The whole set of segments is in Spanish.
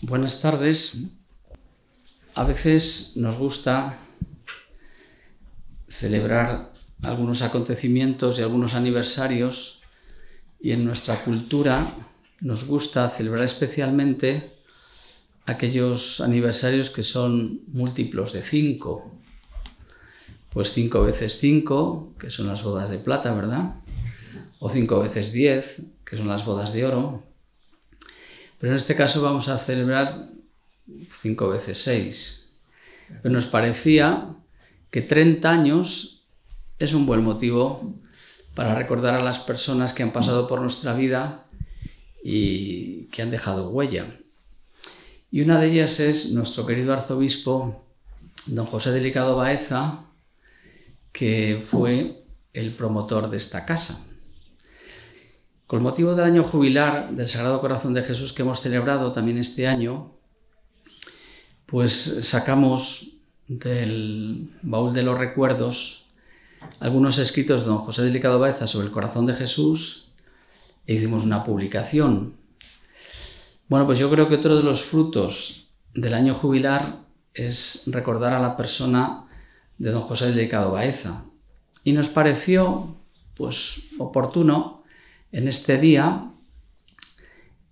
Buenas tardes. A veces nos gusta celebrar algunos acontecimientos y algunos aniversarios y en nuestra cultura nos gusta celebrar especialmente aquellos aniversarios que son múltiplos de cinco. Pues cinco veces cinco, que son las bodas de plata, ¿verdad? O cinco veces diez, que son las bodas de oro. Pero en este caso vamos a celebrar cinco veces seis. Pero nos parecía que 30 años es un buen motivo para recordar a las personas que han pasado por nuestra vida y que han dejado huella. Y una de ellas es nuestro querido arzobispo, don José Delicado Baeza, que fue el promotor de esta casa. Con motivo del año jubilar del Sagrado Corazón de Jesús que hemos celebrado también este año, pues sacamos del baúl de los recuerdos algunos escritos de don José Delicado Baeza sobre el corazón de Jesús e hicimos una publicación. Bueno, pues yo creo que otro de los frutos del año jubilar es recordar a la persona de don José Delicado Baeza. Y nos pareció pues oportuno en este día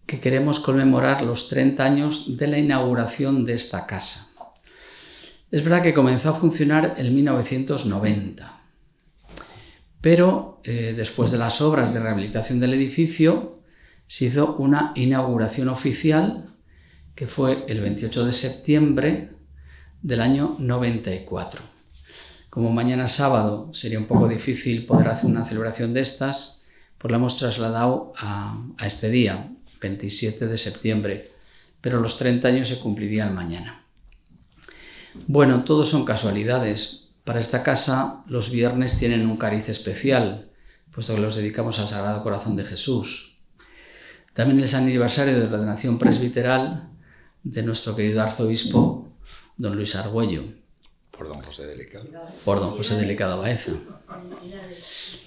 que queremos conmemorar los 30 años de la inauguración de esta casa. Es verdad que comenzó a funcionar en 1990, pero eh, después de las obras de rehabilitación del edificio se hizo una inauguración oficial que fue el 28 de septiembre del año 94. Como mañana sábado sería un poco difícil poder hacer una celebración de estas, pues la hemos trasladado a, este día, 27 de septiembre, pero los 30 años se cumplirían mañana. Bueno, todos son casualidades. Para esta casa los viernes tienen un cariz especial, puesto que los dedicamos al Sagrado Corazón de Jesús. También es aniversario de la ordenación presbiteral de nuestro querido arzobispo, don Luis Argüello. Por don José Delicado. Por don José Delicado Baeza.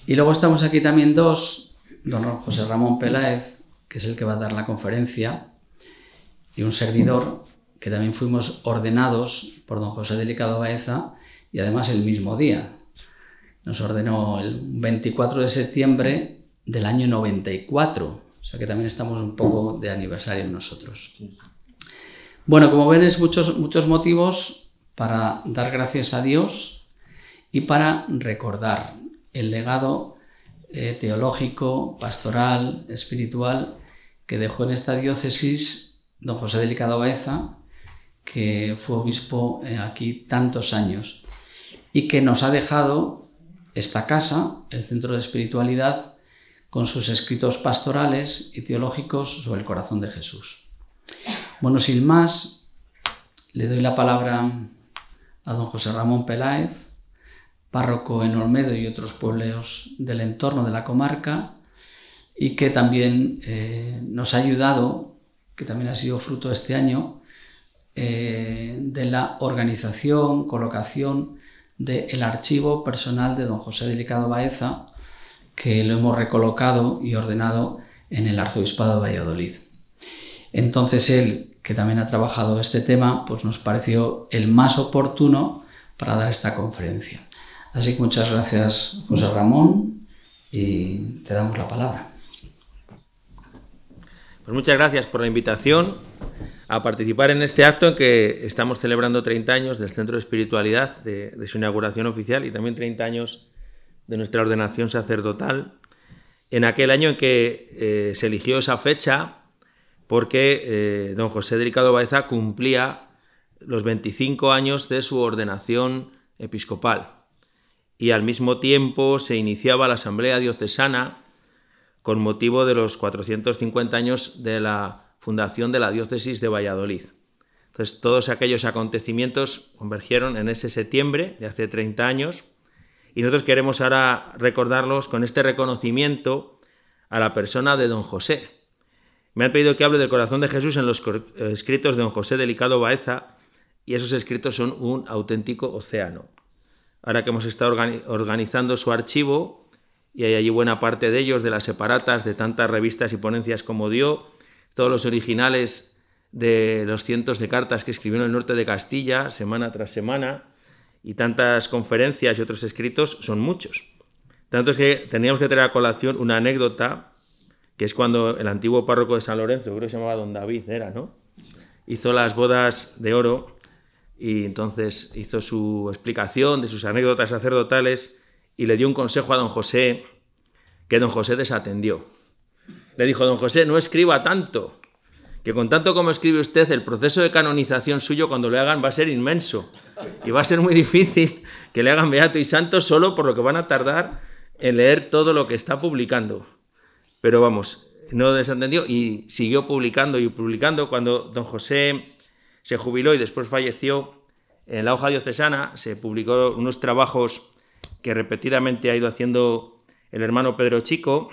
Y luego estamos aquí también dos, don José Ramón Peláez, que es el que va a dar la conferencia, y un servidor, que también fuimos ordenados por don José Delicado Baeza, y además el mismo día. Nos ordenó el 24 de septiembre del año 94, o sea que también estamos un poco de aniversario nosotros. Bueno, como ven, es muchos, muchos motivos para dar gracias a Dios y para recordar el legado eh, teológico, pastoral, espiritual que dejó en esta diócesis don José Delicado Baeza, que fue obispo eh, aquí tantos años y que nos ha dejado esta casa, el Centro de Espiritualidad, con sus escritos pastorales y teológicos sobre el corazón de Jesús. Bueno, sin más, le doy la palabra a don José Ramón Peláez, párroco en Olmedo y otros pueblos del entorno de la comarca, y que también eh, nos ha ayudado, que también ha sido fruto este año, eh, de la organización, colocación del archivo personal de don José Delicado Baeza, que lo hemos recolocado y ordenado en el Arzobispado de Valladolid. Entonces él, que también ha trabajado este tema, pues nos pareció el más oportuno para dar esta conferencia. Así que muchas gracias, José Ramón, y te damos la palabra. Pues muchas gracias por la invitación a participar en este acto en que estamos celebrando 30 años del Centro de Espiritualidad, de, su inauguración oficial, y también 30 años de nuestra ordenación sacerdotal. En aquel año en que eh, se eligió esa fecha, porque eh, don José Ricardo Baeza cumplía los 25 años de su ordenación episcopal y al mismo tiempo se iniciaba la Asamblea Diocesana con motivo de los 450 años de la fundación de la diócesis de Valladolid. Entonces todos aquellos acontecimientos convergieron en ese septiembre de hace 30 años y nosotros queremos ahora recordarlos con este reconocimiento a la persona de don José. Me han pedido que hable del corazón de Jesús en los eh, escritos de don José Delicado Baeza y esos escritos son un auténtico océano ahora que hemos estado organizando su archivo, y hay allí buena parte de ellos, de las separatas, de tantas revistas y ponencias como dio, todos los originales de los cientos de cartas que escribió en el norte de Castilla, semana tras semana, y tantas conferencias y otros escritos, son muchos. Tanto es que teníamos que traer a colación una anécdota, que es cuando el antiguo párroco de San Lorenzo, creo que se llamaba Don David, era, ¿no? Hizo las bodas de oro y entonces hizo su explicación de sus anécdotas sacerdotales y le dio un consejo a don José que don José desatendió. Le dijo, don José, no escriba tanto, que con tanto como escribe usted, el proceso de canonización suyo cuando lo hagan va a ser inmenso y va a ser muy difícil que le hagan beato y santo solo por lo que van a tardar en leer todo lo que está publicando. Pero vamos, no desatendió y siguió publicando y publicando cuando don José se jubiló y después falleció, en la hoja diocesana se publicó unos trabajos que repetidamente ha ido haciendo el hermano Pedro Chico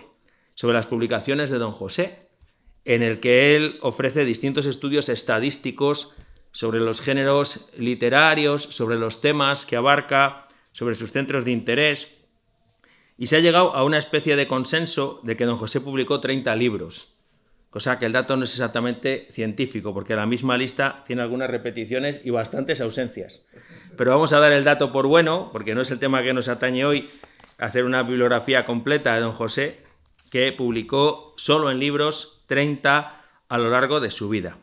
sobre las publicaciones de don José, en el que él ofrece distintos estudios estadísticos sobre los géneros literarios, sobre los temas que abarca, sobre sus centros de interés, y se ha llegado a una especie de consenso de que don José publicó 30 libros cosa que el dato no es exactamente científico, porque la misma lista tiene algunas repeticiones y bastantes ausencias. Pero vamos a dar el dato por bueno, porque no es el tema que nos atañe hoy, hacer una bibliografía completa de don José, que publicó solo en libros 30 a lo largo de su vida.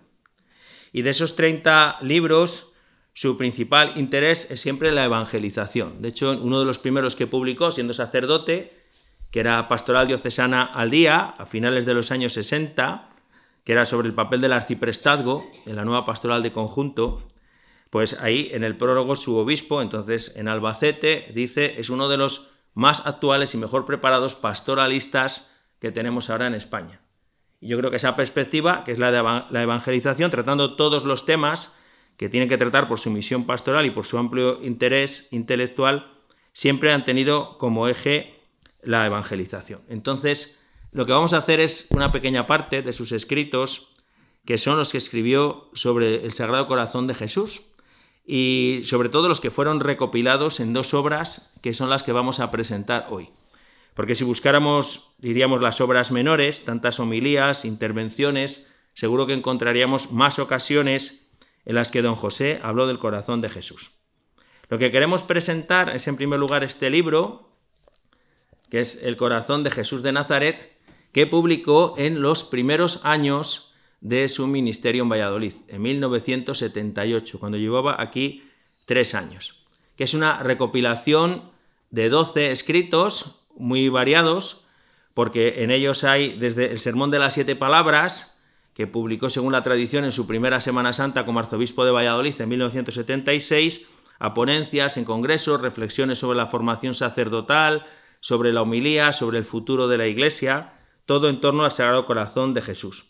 Y de esos 30 libros, su principal interés es siempre la evangelización. De hecho, uno de los primeros que publicó, siendo sacerdote, que era Pastoral Diocesana al Día, a finales de los años 60, que era sobre el papel del arciprestazgo en la nueva pastoral de conjunto, pues ahí en el prólogo su obispo, entonces en Albacete, dice, es uno de los más actuales y mejor preparados pastoralistas que tenemos ahora en España. Y yo creo que esa perspectiva, que es la de la evangelización, tratando todos los temas que tienen que tratar por su misión pastoral y por su amplio interés intelectual, siempre han tenido como eje la evangelización. Entonces, lo que vamos a hacer es una pequeña parte de sus escritos, que son los que escribió sobre el Sagrado Corazón de Jesús, y sobre todo los que fueron recopilados en dos obras que son las que vamos a presentar hoy. Porque si buscáramos, diríamos, las obras menores, tantas homilías, intervenciones, seguro que encontraríamos más ocasiones en las que don José habló del corazón de Jesús. Lo que queremos presentar es, en primer lugar, este libro, que es el corazón de Jesús de Nazaret, que publicó en los primeros años de su ministerio en Valladolid, en 1978, cuando llevaba aquí tres años, que es una recopilación de 12 escritos muy variados, porque en ellos hay desde el Sermón de las Siete Palabras, que publicó según la tradición en su primera Semana Santa como arzobispo de Valladolid en 1976, a ponencias en congresos, reflexiones sobre la formación sacerdotal, sobre la humilía, sobre el futuro de la Iglesia, todo en torno al Sagrado Corazón de Jesús.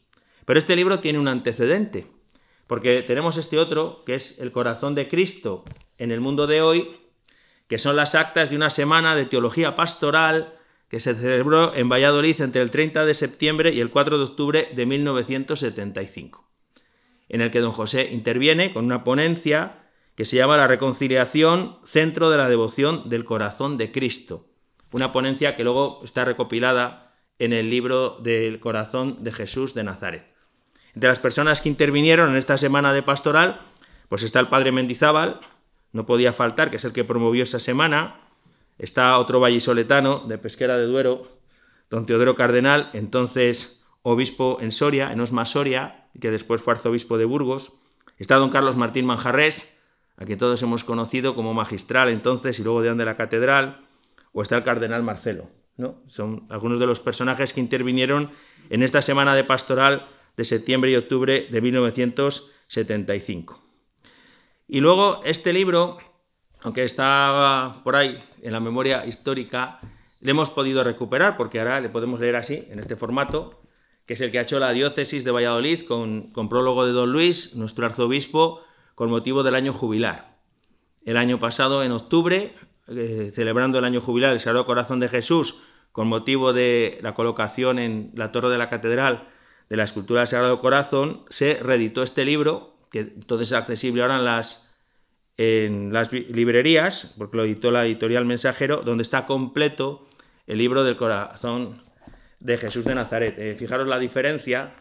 Pero este libro tiene un antecedente, porque tenemos este otro, que es El Corazón de Cristo en el mundo de hoy, que son las actas de una semana de teología pastoral que se celebró en Valladolid entre el 30 de septiembre y el 4 de octubre de 1975, en el que don José interviene con una ponencia que se llama La reconciliación, centro de la devoción del corazón de Cristo, una ponencia que luego está recopilada en el libro del corazón de Jesús de Nazaret. Entre las personas que intervinieron en esta semana de pastoral, pues está el padre Mendizábal, no podía faltar, que es el que promovió esa semana, está otro vallisoletano de Pesquera de Duero, don Teodoro Cardenal, entonces obispo en Soria, en Osma Soria, que después fue arzobispo de Burgos, está don Carlos Martín Manjarres, a quien todos hemos conocido como magistral entonces y luego de de la catedral, o está el cardenal Marcelo. ¿no? Son algunos de los personajes que intervinieron en esta semana de pastoral de septiembre y octubre de 1975. Y luego este libro, aunque estaba por ahí en la memoria histórica, le hemos podido recuperar porque ahora le podemos leer así, en este formato, que es el que ha hecho la diócesis de Valladolid con, con prólogo de don Luis, nuestro arzobispo, con motivo del año jubilar. El año pasado, en octubre, eh, celebrando el año jubilar del Sagrado Corazón de Jesús con motivo de la colocación en la torre de la catedral de la escultura del Sagrado Corazón, se reeditó este libro, que entonces es accesible ahora en las, librerías, porque lo editó la editorial Mensajero, donde está completo el libro del corazón de Jesús de Nazaret. Eh, fijaros la diferencia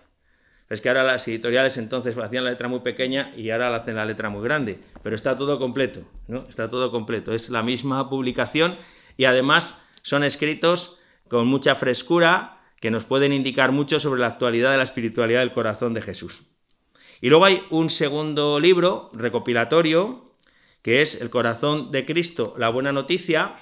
es que ahora las editoriales entonces hacían la letra muy pequeña y ahora la hacen la letra muy grande, pero está todo completo, ¿no? Está todo completo, es la misma publicación y además son escritos con mucha frescura que nos pueden indicar mucho sobre la actualidad de la espiritualidad del corazón de Jesús. Y luego hay un segundo libro recopilatorio que es El corazón de Cristo, la buena noticia,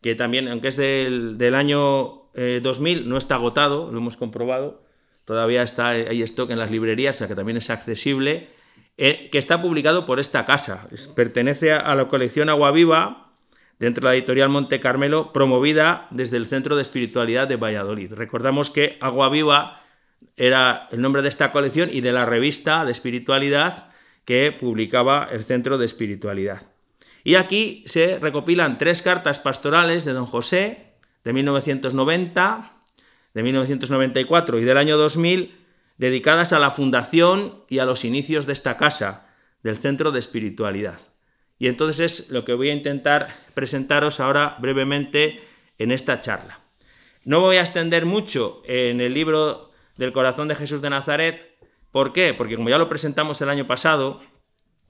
que también, aunque es del, año 2000, eh, no está agotado, lo hemos comprobado, todavía está, eh, hay stock en las librerías, o sea que también es accesible, eh, que está publicado por esta casa. Pertenece a la colección Agua Viva, dentro de la editorial Monte Carmelo, promovida desde el Centro de Espiritualidad de Valladolid. Recordamos que Agua Viva era el nombre de esta colección y de la revista de espiritualidad que publicaba el Centro de Espiritualidad. Y aquí se recopilan tres cartas pastorales de don José de 1990 de 1994 y del año 2000 dedicadas a la fundación y a los inicios de esta casa, del Centro de Espiritualidad. Y entonces es lo que voy a intentar presentaros ahora brevemente en esta charla. No voy a extender mucho en el libro del corazón de Jesús de Nazaret. ¿Por qué? Porque como ya lo presentamos el año pasado,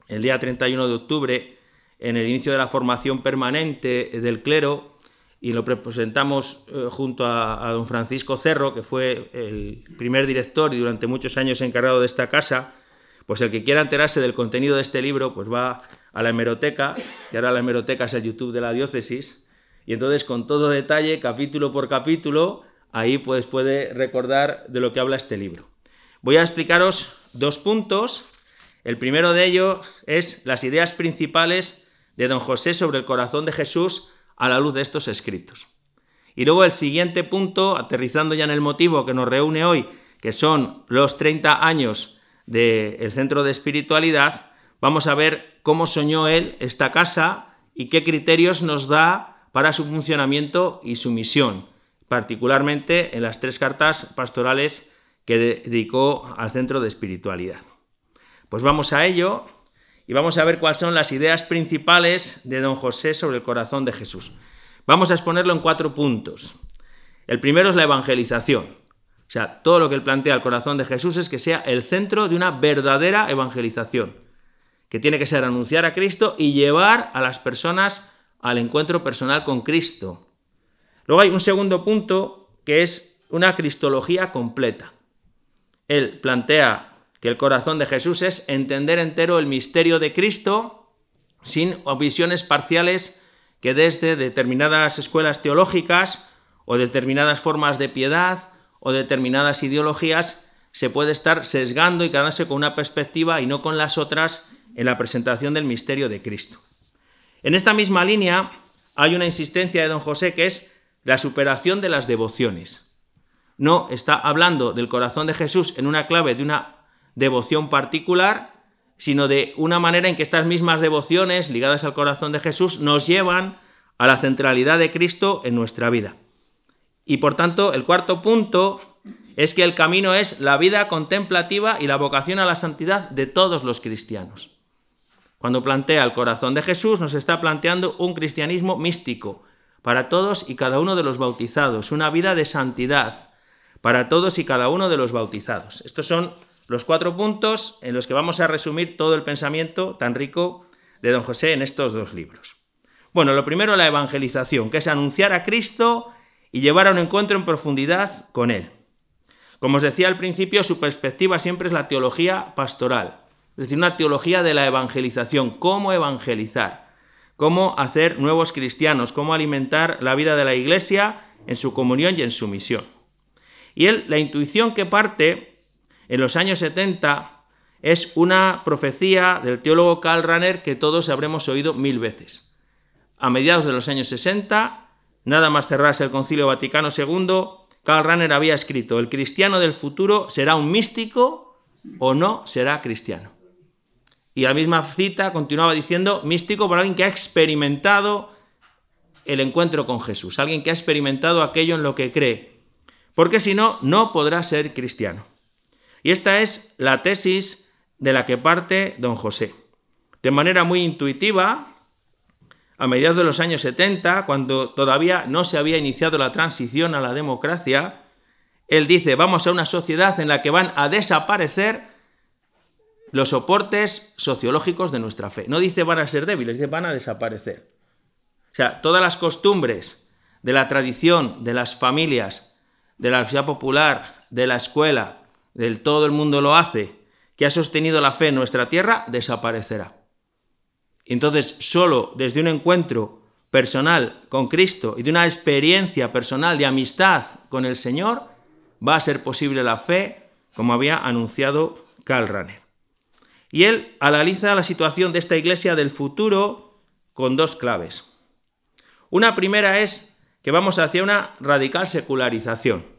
el día 31 de octubre, en el inicio de la formación permanente del clero, y lo presentamos eh, junto a, don Francisco Cerro, que fue el primer director y durante muchos años encargado de esta casa, pues el que quiera enterarse del contenido de este libro, pues va a la hemeroteca, que ahora la hemeroteca es el YouTube de la diócesis, y entonces con todo detalle, capítulo por capítulo, ahí pues puede recordar de lo que habla este libro. Voy a explicaros dos puntos. El primero de ellos es las ideas principales de don José sobre el corazón de Jesús a la luz de estos escritos. Y luego el siguiente punto, aterrizando ya en el motivo que nos reúne hoy, que son los 30 años del el Centro de Espiritualidad, vamos a ver cómo soñó él esta casa y qué criterios nos da para su funcionamiento y su misión, particularmente en las tres cartas pastorales que dedicó al Centro de Espiritualidad. Pues vamos a ello y vamos a ver cuáles son las ideas principales de don José sobre el corazón de Jesús. Vamos a exponerlo en cuatro puntos. El primero es la evangelización. O sea, todo lo que él plantea al corazón de Jesús es que sea el centro de una verdadera evangelización, que tiene que ser anunciar a Cristo y llevar a las personas al encuentro personal con Cristo. Luego hay un segundo punto que es una cristología completa. Él plantea que el corazón de Jesús es entender entero el misterio de Cristo sin visiones parciales que desde determinadas escuelas teológicas o determinadas formas de piedad o determinadas ideologías se puede estar sesgando y quedarse con una perspectiva y no con las otras en la presentación del misterio de Cristo. En esta misma línea hay una insistencia de don José que es la superación de las devociones. No está hablando del corazón de Jesús en una clave de una devoción particular, sino de una manera en que estas mismas devociones ligadas al corazón de Jesús nos llevan a la centralidad de Cristo en nuestra vida. Y por tanto, el cuarto punto es que el camino es la vida contemplativa y la vocación a la santidad de todos los cristianos. Cuando plantea el corazón de Jesús, nos está planteando un cristianismo místico para todos y cada uno de los bautizados, una vida de santidad para todos y cada uno de los bautizados. Estos son los cuatro puntos en los que vamos a resumir todo el pensamiento tan rico de don José en estos dos libros. Bueno, lo primero la evangelización, que es anunciar a Cristo y llevar a un encuentro en profundidad con Él. Como os decía al principio, su perspectiva siempre es la teología pastoral, es decir, una teología de la evangelización, cómo evangelizar, cómo hacer nuevos cristianos, cómo alimentar la vida de la Iglesia en su comunión y en su misión. Y él, la intuición que parte en los años 70 es una profecía del teólogo Karl Rahner que todos habremos oído mil veces. A mediados de los años 60, nada más cerrarse el Concilio Vaticano II, Karl Rahner había escrito, el cristiano del futuro será un místico o no será cristiano. Y la misma cita continuaba diciendo, místico para alguien que ha experimentado el encuentro con Jesús, alguien que ha experimentado aquello en lo que cree, porque si no, no podrá ser cristiano. Y esta es la tesis de la que parte don José. De manera muy intuitiva, a mediados de los años 70, cuando todavía no se había iniciado la transición a la democracia, él dice, vamos a una sociedad en la que van a desaparecer los soportes sociológicos de nuestra fe. No dice van a ser débiles, dice van a desaparecer. O sea, todas las costumbres de la tradición, de las familias, de la sociedad popular, de la escuela, del todo el mundo lo hace, que ha sostenido la fe en nuestra tierra, desaparecerá. Entonces, solo desde un encuentro personal con Cristo y de una experiencia personal de amistad con el Señor, va a ser posible la fe, como había anunciado Karl Rahner. Y él analiza la situación de esta iglesia del futuro con dos claves. Una primera es que vamos hacia una radical secularización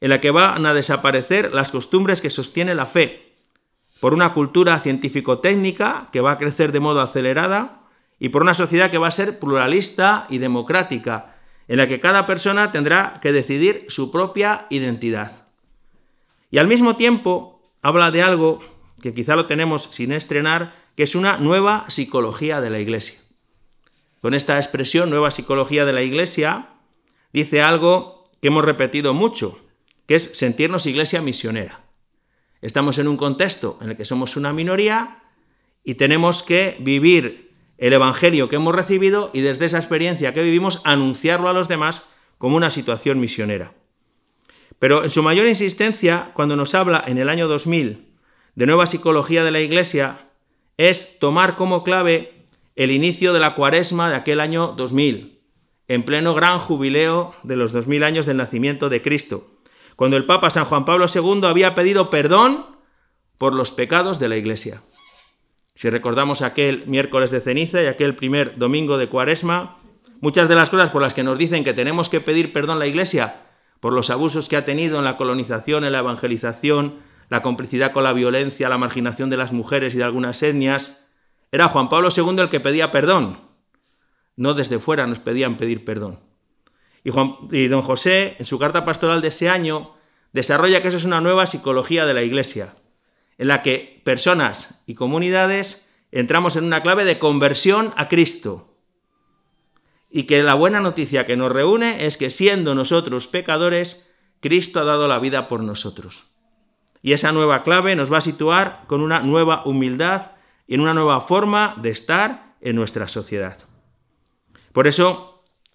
en la que van a desaparecer las costumbres que sostiene la fe, por una cultura científico-técnica que va a crecer de modo acelerada y por una sociedad que va a ser pluralista y democrática, en la que cada persona tendrá que decidir su propia identidad. Y al mismo tiempo habla de algo que quizá lo tenemos sin estrenar, que es una nueva psicología de la Iglesia. Con esta expresión, nueva psicología de la Iglesia, dice algo que hemos repetido mucho, que es sentirnos iglesia misionera. Estamos en un contexto en el que somos una minoría y tenemos que vivir el Evangelio que hemos recibido y desde esa experiencia que vivimos anunciarlo a los demás como una situación misionera. Pero en su mayor insistencia, cuando nos habla en el año 2000 de nueva psicología de la Iglesia, es tomar como clave el inicio de la cuaresma de aquel año 2000, en pleno gran jubileo de los 2000 años del nacimiento de Cristo cuando el Papa San Juan Pablo II había pedido perdón por los pecados de la Iglesia. Si recordamos aquel miércoles de ceniza y aquel primer domingo de cuaresma, muchas de las cosas por las que nos dicen que tenemos que pedir perdón a la Iglesia, por los abusos que ha tenido en la colonización, en la evangelización, la complicidad con la violencia, la marginación de las mujeres y de algunas etnias, era Juan Pablo II el que pedía perdón. No desde fuera nos pedían pedir perdón. Y, don José, en su carta pastoral de ese año, desarrolla que eso es una nueva psicología de la Iglesia, en la que personas y comunidades entramos en una clave de conversión a Cristo. Y que la buena noticia que nos reúne es que siendo nosotros pecadores, Cristo ha dado la vida por nosotros. Y esa nueva clave nos va a situar con una nueva humildad y en una nueva forma de estar en nuestra sociedad. Por eso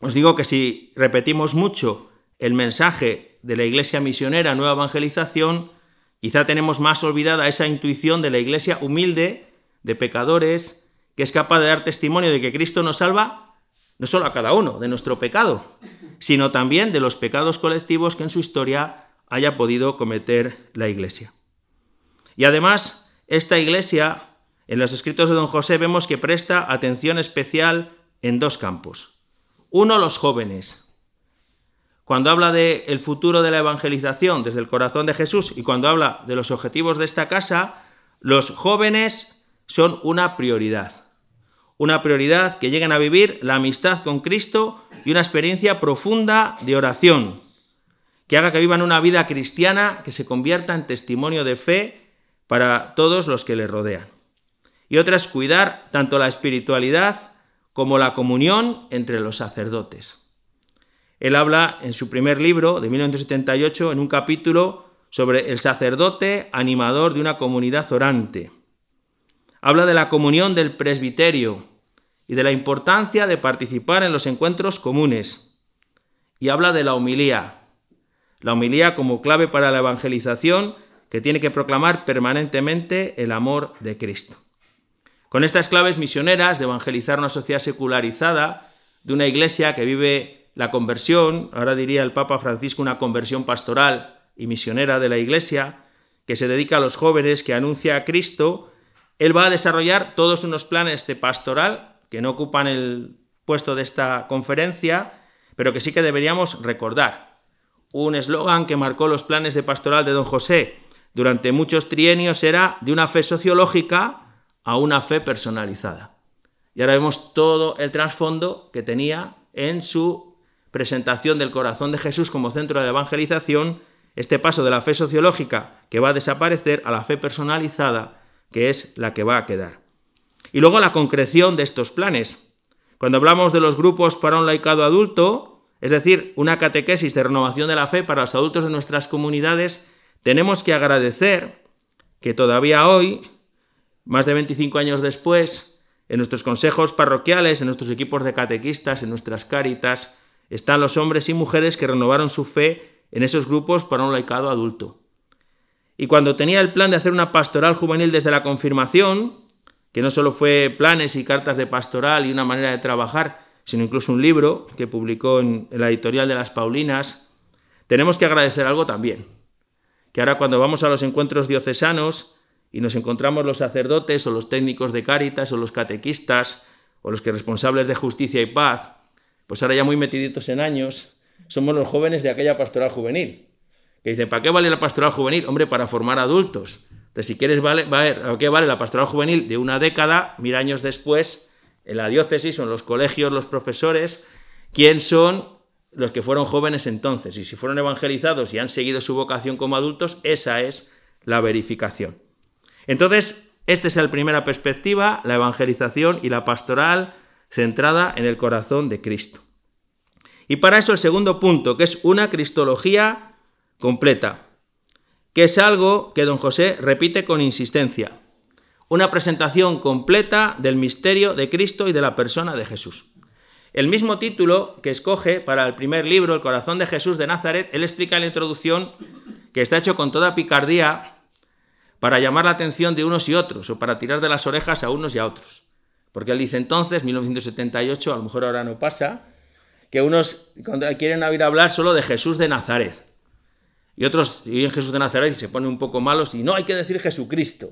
os digo que si repetimos mucho el mensaje de la Iglesia misionera, nueva evangelización, quizá tenemos más olvidada esa intuición de la Iglesia humilde, de pecadores, que es capaz de dar testimonio de que Cristo nos salva no solo a cada uno de nuestro pecado, sino también de los pecados colectivos que en su historia haya podido cometer la Iglesia. Y además, esta Iglesia, en los escritos de don José, vemos que presta atención especial en dos campos uno, los jóvenes. Cuando habla del el futuro de la evangelización desde el corazón de Jesús y cuando habla de los objetivos de esta casa, los jóvenes son una prioridad. Una prioridad que lleguen a vivir la amistad con Cristo y una experiencia profunda de oración, que haga que vivan una vida cristiana que se convierta en testimonio de fe para todos los que les rodean. Y otra es cuidar tanto la espiritualidad como la comunión entre los sacerdotes. Él habla en su primer libro, de 1978, en un capítulo sobre el sacerdote animador de una comunidad orante. Habla de la comunión del presbiterio y de la importancia de participar en los encuentros comunes. Y habla de la homilía, la humilía como clave para la evangelización que tiene que proclamar permanentemente el amor de Cristo. Con estas claves misioneras de evangelizar una sociedad secularizada, de una iglesia que vive la conversión, ahora diría el Papa Francisco una conversión pastoral y misionera de la iglesia, que se dedica a los jóvenes, que anuncia a Cristo, él va a desarrollar todos unos planes de pastoral que no ocupan el puesto de esta conferencia, pero que sí que deberíamos recordar. Un eslogan que marcó los planes de pastoral de don José durante muchos trienios era de una fe sociológica a una fe personalizada. Y ahora vemos todo el trasfondo que tenía en su presentación del corazón de Jesús como centro de evangelización, este paso de la fe sociológica que va a desaparecer a la fe personalizada, que es la que va a quedar. Y luego la concreción de estos planes. Cuando hablamos de los grupos para un laicado adulto, es decir, una catequesis de renovación de la fe para los adultos de nuestras comunidades, tenemos que agradecer que todavía hoy más de 25 años después, en nuestros consejos parroquiales, en nuestros equipos de catequistas, en nuestras cáritas, están los hombres y mujeres que renovaron su fe en esos grupos para un laicado adulto. Y cuando tenía el plan de hacer una pastoral juvenil desde la confirmación, que no solo fue planes y cartas de pastoral y una manera de trabajar, sino incluso un libro que publicó en la editorial de las Paulinas, tenemos que agradecer algo también, que ahora cuando vamos a los encuentros diocesanos, y nos encontramos los sacerdotes o los técnicos de cáritas o los catequistas o los que responsables de justicia y paz, pues ahora ya muy metiditos en años, somos los jóvenes de aquella pastoral juvenil. Que dice ¿para qué vale la pastoral juvenil? Hombre, para formar adultos. Entonces, si quieres vale, qué vale la pastoral juvenil de una década? mil años después, en la diócesis, o en los colegios, los profesores, ¿quién son los que fueron jóvenes entonces? Y si fueron evangelizados y han seguido su vocación como adultos, esa es la verificación. Entonces, esta es la primera perspectiva, la evangelización y la pastoral centrada en el corazón de Cristo. Y para eso el segundo punto, que es una cristología completa, que es algo que don José repite con insistencia. Una presentación completa del misterio de Cristo y de la persona de Jesús. El mismo título que escoge para el primer libro, El corazón de Jesús de Nazaret, él explica en la introducción que está hecho con toda picardía para llamar la atención de unos y otros, o para tirar de las orejas a unos y a otros. Porque él dice entonces, 1978, a lo mejor ahora no pasa, que unos quieren oír hablar solo de Jesús de Nazaret. Y otros oyen Jesús de Nazaret y se ponen un poco malos y no, hay que decir Jesucristo.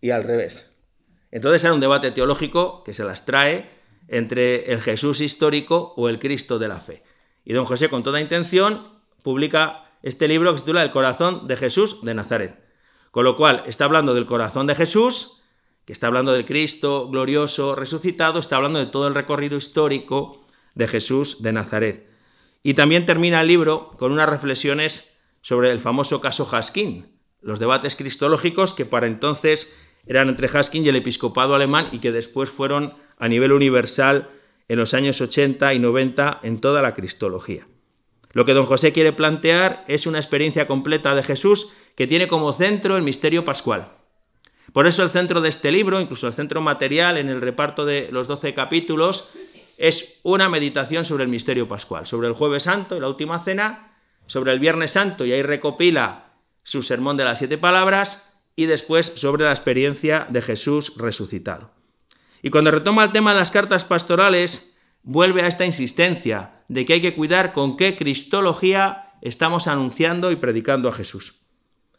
Y al revés. Entonces era un debate teológico que se las trae entre el Jesús histórico o el Cristo de la fe. Y don José, con toda intención, publica este libro que se titula El corazón de Jesús de Nazaret con lo cual, está hablando del corazón de Jesús, que está hablando del Cristo glorioso, resucitado, está hablando de todo el recorrido histórico de Jesús de Nazaret. Y también termina el libro con unas reflexiones sobre el famoso caso Haskin, los debates cristológicos que para entonces eran entre Haskin y el episcopado alemán y que después fueron a nivel universal en los años 80 y 90 en toda la cristología. Lo que don José quiere plantear es una experiencia completa de Jesús que tiene como centro el misterio pascual. Por eso el centro de este libro, incluso el centro material en el reparto de los doce capítulos, es una meditación sobre el misterio pascual, sobre el jueves santo y la última cena, sobre el viernes santo y ahí recopila su sermón de las siete palabras y después sobre la experiencia de Jesús resucitado. Y cuando retoma el tema de las cartas pastorales, vuelve a esta insistencia de que hay que cuidar con qué cristología estamos anunciando y predicando a Jesús.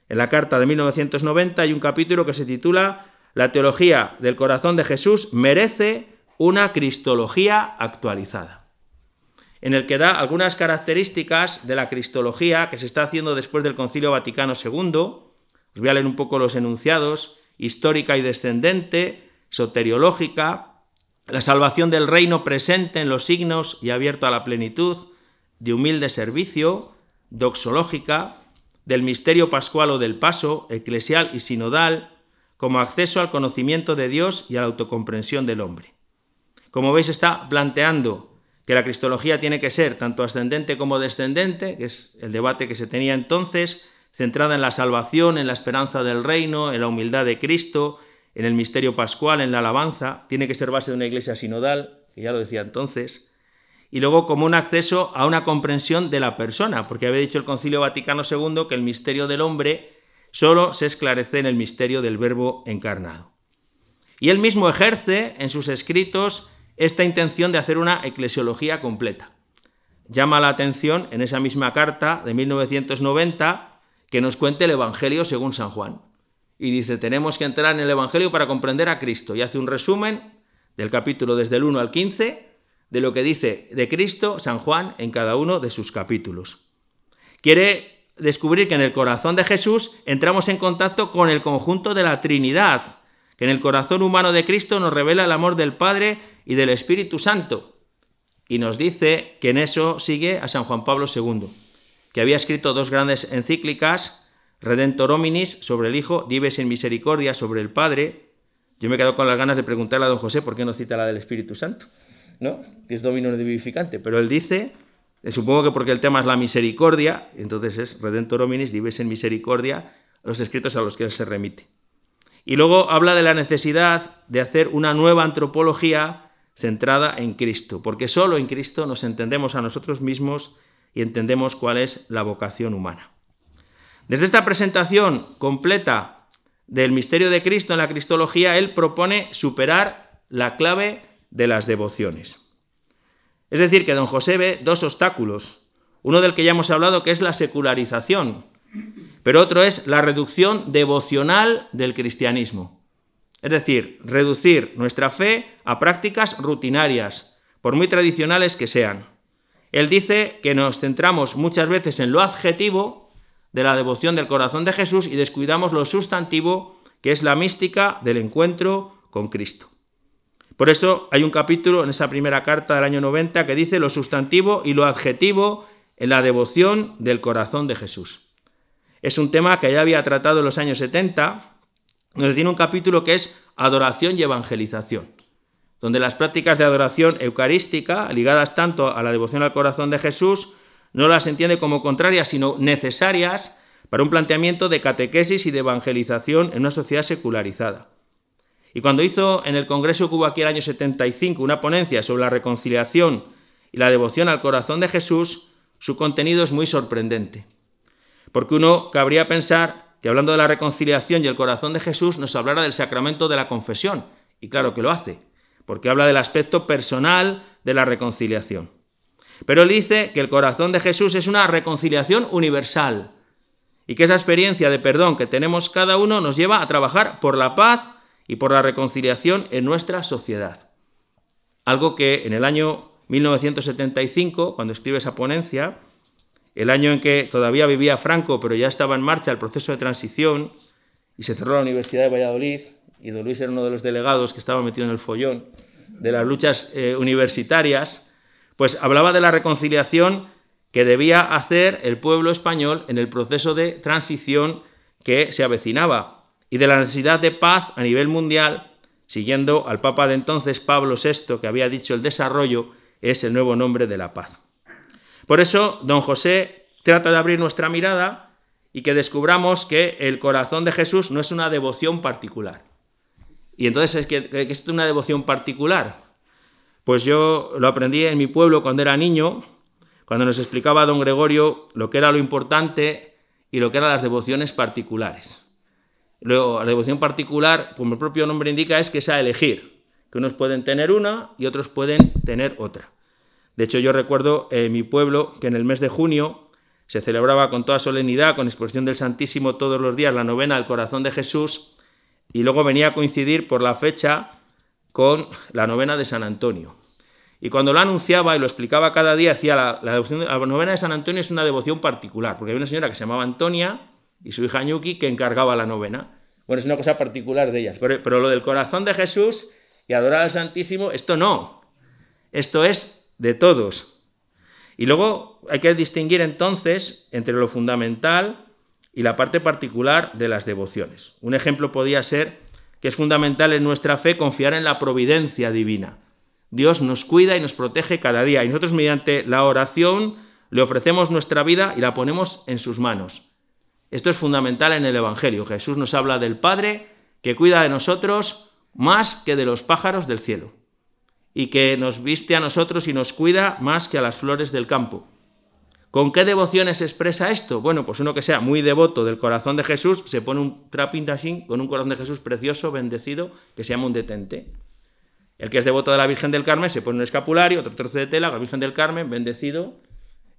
En la carta de 1990 hay un capítulo que se titula La teología del corazón de Jesús merece una cristología actualizada, en el que da algunas características de la cristología que se está haciendo después del Concilio Vaticano II. Os voy a leer un poco los enunciados, histórica y descendente, soteriológica, la salvación del reino presente en los signos y abierto a la plenitud, de humilde servicio, doxológica, del misterio pascual o del paso, eclesial y sinodal, como acceso al conocimiento de Dios y a la autocomprensión del hombre. Como veis, está planteando que la cristología tiene que ser tanto ascendente como descendente, que es el debate que se tenía entonces, centrada en la salvación, en la esperanza del reino, en la humildad de Cristo, en el misterio pascual, en la alabanza, tiene que ser base de una iglesia sinodal, que ya lo decía entonces, y luego como un acceso a una comprensión de la persona, porque había dicho el Concilio Vaticano II que el misterio del hombre solo se esclarece en el misterio del verbo encarnado. Y él mismo ejerce en sus escritos esta intención de hacer una eclesiología completa. Llama la atención en esa misma carta de 1990 que nos cuente el Evangelio según San Juan y dice, tenemos que entrar en el Evangelio para comprender a Cristo. Y hace un resumen del capítulo desde el 1 al 15 de lo que dice de Cristo San Juan en cada uno de sus capítulos. Quiere descubrir que en el corazón de Jesús entramos en contacto con el conjunto de la Trinidad, que en el corazón humano de Cristo nos revela el amor del Padre y del Espíritu Santo. Y nos dice que en eso sigue a San Juan Pablo II, que había escrito dos grandes encíclicas, Redentor hominis, sobre el Hijo, dives en misericordia, sobre el Padre. Yo me quedo con las ganas de preguntarle a don José por qué no cita la del Espíritu Santo, ¿no? Que es domino vivificante. Pero él dice, eh, supongo que porque el tema es la misericordia, entonces es Redentor hominis, dives en misericordia, los escritos a los que él se remite. Y luego habla de la necesidad de hacer una nueva antropología centrada en Cristo, porque solo en Cristo nos entendemos a nosotros mismos y entendemos cuál es la vocación humana. Desde esta presentación completa del misterio de Cristo en la Cristología, él propone superar la clave de las devociones. Es decir, que don José ve dos obstáculos. Uno del que ya hemos hablado, que es la secularización, pero otro es la reducción devocional del cristianismo. Es decir, reducir nuestra fe a prácticas rutinarias, por muy tradicionales que sean. Él dice que nos centramos muchas veces en lo adjetivo de la devoción del corazón de Jesús y descuidamos lo sustantivo, que es la mística del encuentro con Cristo. Por eso hay un capítulo en esa primera carta del año 90 que dice lo sustantivo y lo adjetivo en la devoción del corazón de Jesús. Es un tema que ya había tratado en los años 70, donde tiene un capítulo que es adoración y evangelización, donde las prácticas de adoración eucarística, ligadas tanto a la devoción al corazón de Jesús no las entiende como contrarias, sino necesarias para un planteamiento de catequesis y de evangelización en una sociedad secularizada. Y cuando hizo en el Congreso Cuba aquí el año 75 una ponencia sobre la reconciliación y la devoción al corazón de Jesús, su contenido es muy sorprendente. Porque uno cabría pensar que hablando de la reconciliación y el corazón de Jesús nos hablara del sacramento de la confesión. Y claro que lo hace, porque habla del aspecto personal de la reconciliación. Pero él dice que el corazón de Jesús es una reconciliación universal y que esa experiencia de perdón que tenemos cada uno nos lleva a trabajar por la paz y por la reconciliación en nuestra sociedad. Algo que en el año 1975, cuando escribe esa ponencia, el año en que todavía vivía Franco, pero ya estaba en marcha el proceso de transición y se cerró la Universidad de Valladolid, y Don Luis era uno de los delegados que estaba metido en el follón de las luchas eh, universitarias, pues hablaba de la reconciliación que debía hacer el pueblo español en el proceso de transición que se avecinaba y de la necesidad de paz a nivel mundial, siguiendo al Papa de entonces Pablo VI, que había dicho el desarrollo es el nuevo nombre de la paz. Por eso, don José trata de abrir nuestra mirada y que descubramos que el corazón de Jesús no es una devoción particular. Y entonces es es una devoción particular, pues yo lo aprendí en mi pueblo cuando era niño, cuando nos explicaba don Gregorio lo que era lo importante y lo que eran las devociones particulares. Luego, la devoción particular, pues, como el propio nombre indica, es que es a elegir, que unos pueden tener una y otros pueden tener otra. De hecho, yo recuerdo en mi pueblo que en el mes de junio se celebraba con toda solemnidad, con exposición del Santísimo todos los días, la novena al corazón de Jesús, y luego venía a coincidir por la fecha con la novena de San Antonio. Y cuando lo anunciaba y lo explicaba cada día, hacía la, novena de San Antonio es una devoción particular, porque había una señora que se llamaba Antonia y su hija Yuki que encargaba la novena. Bueno, es una cosa particular de ellas, pero, pero lo del corazón de Jesús y adorar al Santísimo, esto no, esto es de todos. Y luego hay que distinguir entonces entre lo fundamental y la parte particular de las devociones. Un ejemplo podía ser que es fundamental en nuestra fe confiar en la providencia divina. Dios nos cuida y nos protege cada día y nosotros mediante la oración le ofrecemos nuestra vida y la ponemos en sus manos. Esto es fundamental en el Evangelio. Jesús nos habla del Padre que cuida de nosotros más que de los pájaros del cielo y que nos viste a nosotros y nos cuida más que a las flores del campo. ¿Con qué devociones expresa esto? Bueno, pues uno que sea muy devoto del corazón de Jesús se pone un trapping dashing con un corazón de Jesús precioso, bendecido, que se llama un detente. El que es devoto de la Virgen del Carmen se pone un escapulario, otro trozo de tela, la Virgen del Carmen, bendecido.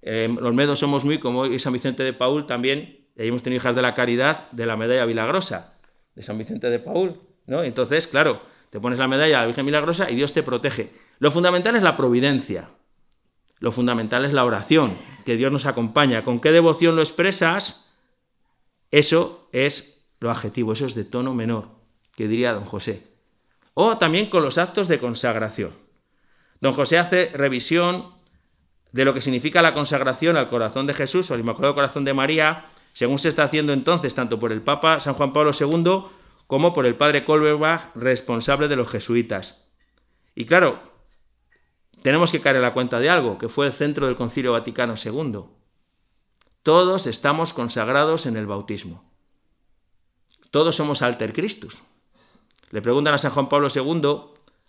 Eh, los medos somos muy, como hoy San Vicente de Paul también, ahí eh, hemos tenido hijas de la caridad de la medalla milagrosa de San Vicente de Paul. ¿no? Entonces, claro, te pones la medalla de la Virgen milagrosa y Dios te protege. Lo fundamental es la providencia. Lo fundamental es la oración, que Dios nos acompaña, con qué devoción lo expresas, eso es lo adjetivo, eso es de tono menor, que diría don José. O también con los actos de consagración. Don José hace revisión de lo que significa la consagración al corazón de Jesús o al Inmaculado Corazón de María, según se está haciendo entonces tanto por el Papa San Juan Pablo II como por el padre Kolberbach, responsable de los jesuitas. Y claro, tenemos que caer en la cuenta de algo, que fue el centro del Concilio Vaticano II. Todos estamos consagrados en el bautismo. Todos somos alter Christus. Le preguntan a San Juan Pablo II,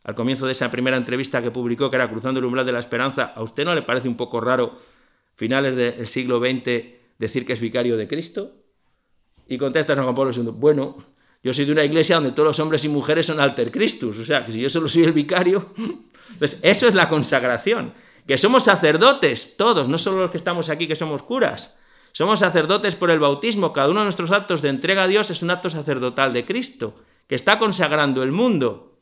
al comienzo de esa primera entrevista que publicó, que era Cruzando el umbral de la esperanza, ¿a usted no le parece un poco raro, finales del siglo XX, decir que es vicario de Cristo? Y contesta San Juan Pablo II, bueno, yo soy de una iglesia donde todos los hombres y mujeres son alter Christus, o sea, que si yo solo soy el vicario, entonces, eso es la consagración, que somos sacerdotes todos, no solo los que estamos aquí que somos curas. Somos sacerdotes por el bautismo, cada uno de nuestros actos de entrega a Dios es un acto sacerdotal de Cristo, que está consagrando el mundo.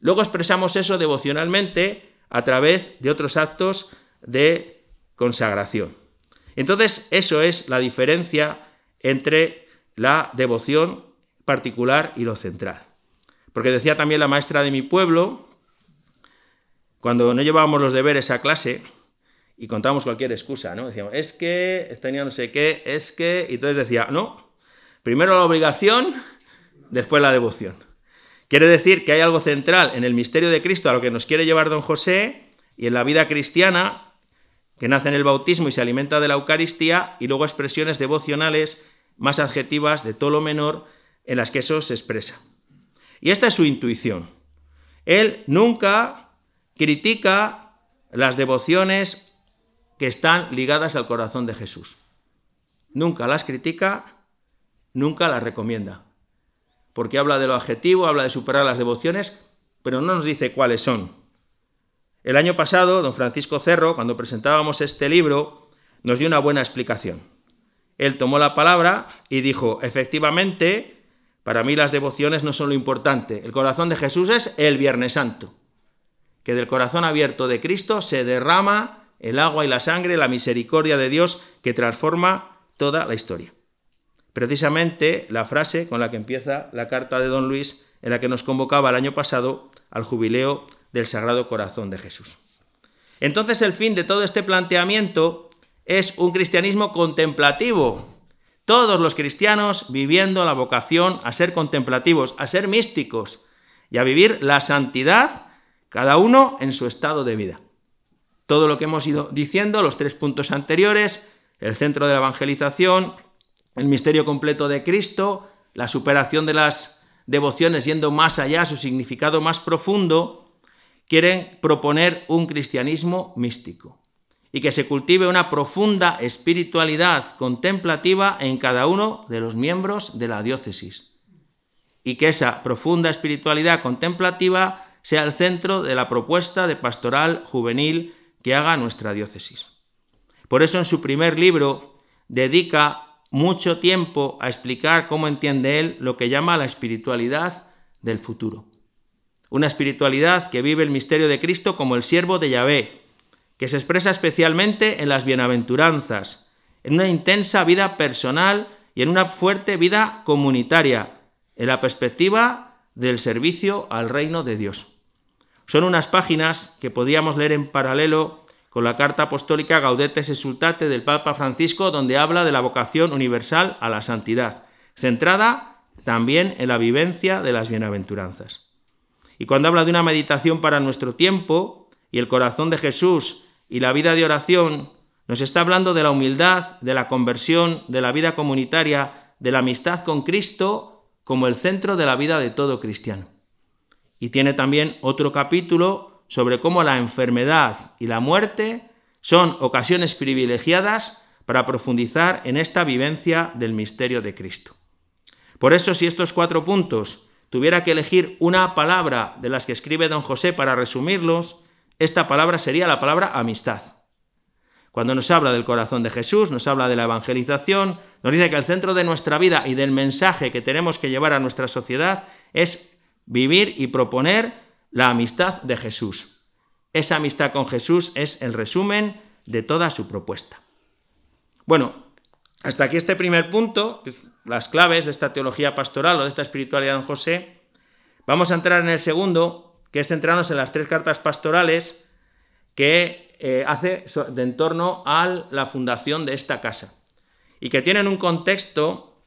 Luego expresamos eso devocionalmente a través de otros actos de consagración. Entonces, eso es la diferencia entre la devoción particular y lo central. Porque decía también la maestra de mi pueblo, cuando no llevábamos los deberes a clase y contábamos cualquier excusa, ¿no? Decíamos, es que tenía no sé qué, es que... Y entonces decía, no, primero la obligación, después la devoción. Quiere decir que hay algo central en el misterio de Cristo a lo que nos quiere llevar don José y en la vida cristiana que nace en el bautismo y se alimenta de la Eucaristía y luego expresiones devocionales más adjetivas de todo lo menor en las que eso se expresa. Y esta es su intuición. Él nunca critica las devociones que están ligadas al corazón de Jesús. Nunca las critica, nunca las recomienda. Porque habla de lo adjetivo, habla de superar las devociones, pero no nos dice cuáles son. El año pasado, don Francisco Cerro, cuando presentábamos este libro, nos dio una buena explicación. Él tomó la palabra y dijo, efectivamente, para mí las devociones no son lo importante, el corazón de Jesús es el Viernes Santo que del corazón abierto de Cristo se derrama el agua y la sangre, la misericordia de Dios que transforma toda la historia. Precisamente la frase con la que empieza la carta de Don Luis, en la que nos convocaba el año pasado al jubileo del Sagrado Corazón de Jesús. Entonces el fin de todo este planteamiento es un cristianismo contemplativo. Todos los cristianos viviendo la vocación a ser contemplativos, a ser místicos y a vivir la santidad cada uno en su estado de vida. Todo lo que hemos ido diciendo, los tres puntos anteriores, el centro de la evangelización, el misterio completo de Cristo, la superación de las devociones yendo más allá, su significado más profundo, quieren proponer un cristianismo místico y que se cultive una profunda espiritualidad contemplativa en cada uno de los miembros de la diócesis y que esa profunda espiritualidad contemplativa sea el centro de la propuesta de pastoral juvenil que haga nuestra diócesis. Por eso en su primer libro dedica mucho tiempo a explicar cómo entiende él lo que llama la espiritualidad del futuro. Una espiritualidad que vive el misterio de Cristo como el siervo de Yahvé, que se expresa especialmente en las bienaventuranzas, en una intensa vida personal y en una fuerte vida comunitaria, en la perspectiva del servicio al reino de Dios. Son unas páginas que podíamos leer en paralelo con la carta apostólica Gaudetes Sesultate del Papa Francisco, donde habla de la vocación universal a la santidad, centrada también en la vivencia de las bienaventuranzas. Y cuando habla de una meditación para nuestro tiempo y el corazón de Jesús y la vida de oración, nos está hablando de la humildad, de la conversión, de la vida comunitaria, de la amistad con Cristo como el centro de la vida de todo cristiano y tiene también otro capítulo sobre cómo la enfermedad y la muerte son ocasiones privilegiadas para profundizar en esta vivencia del misterio de Cristo. Por eso, si estos cuatro puntos tuviera que elegir una palabra de las que escribe don José para resumirlos, esta palabra sería la palabra amistad. Cuando nos habla del corazón de Jesús, nos habla de la evangelización, nos dice que el centro de nuestra vida y del mensaje que tenemos que llevar a nuestra sociedad es vivir y proponer la amistad de Jesús. Esa amistad con Jesús es el resumen de toda su propuesta. Bueno, hasta aquí este primer punto, las claves de esta teología pastoral o de esta espiritualidad don José. Vamos a entrar en el segundo, que es centrarnos en las tres cartas pastorales que eh, hace de en torno a la fundación de esta casa y que tienen un contexto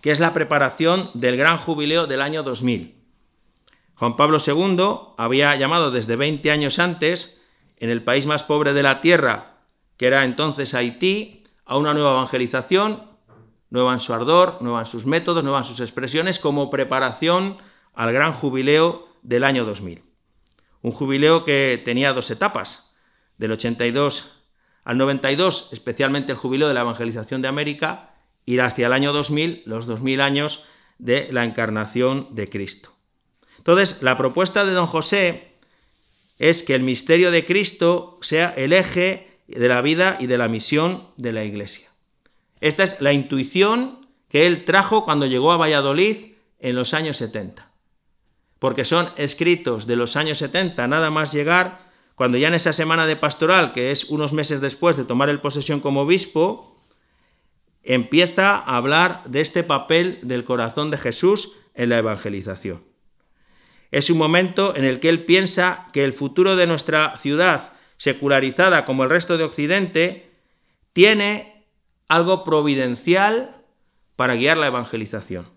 que es la preparación del gran jubileo del año 2000. Juan Pablo II había llamado desde 20 años antes, en el país más pobre de la tierra, que era entonces Haití, a una nueva evangelización, nueva en su ardor, nueva en sus métodos, nueva en sus expresiones, como preparación al gran jubileo del año 2000. Un jubileo que tenía dos etapas, del 82 al 92, especialmente el jubileo de la evangelización de América, y hacia el año 2000, los 2000 años de la encarnación de Cristo. Entonces, la propuesta de don José es que el misterio de Cristo sea el eje de la vida y de la misión de la Iglesia. Esta es la intuición que él trajo cuando llegó a Valladolid en los años 70. Porque son escritos de los años 70, nada más llegar, cuando ya en esa semana de pastoral, que es unos meses después de tomar el posesión como obispo, empieza a hablar de este papel del corazón de Jesús en la evangelización. Es un momento en el que él piensa que el futuro de nuestra ciudad, secularizada como el resto de Occidente, tiene algo providencial para guiar la evangelización,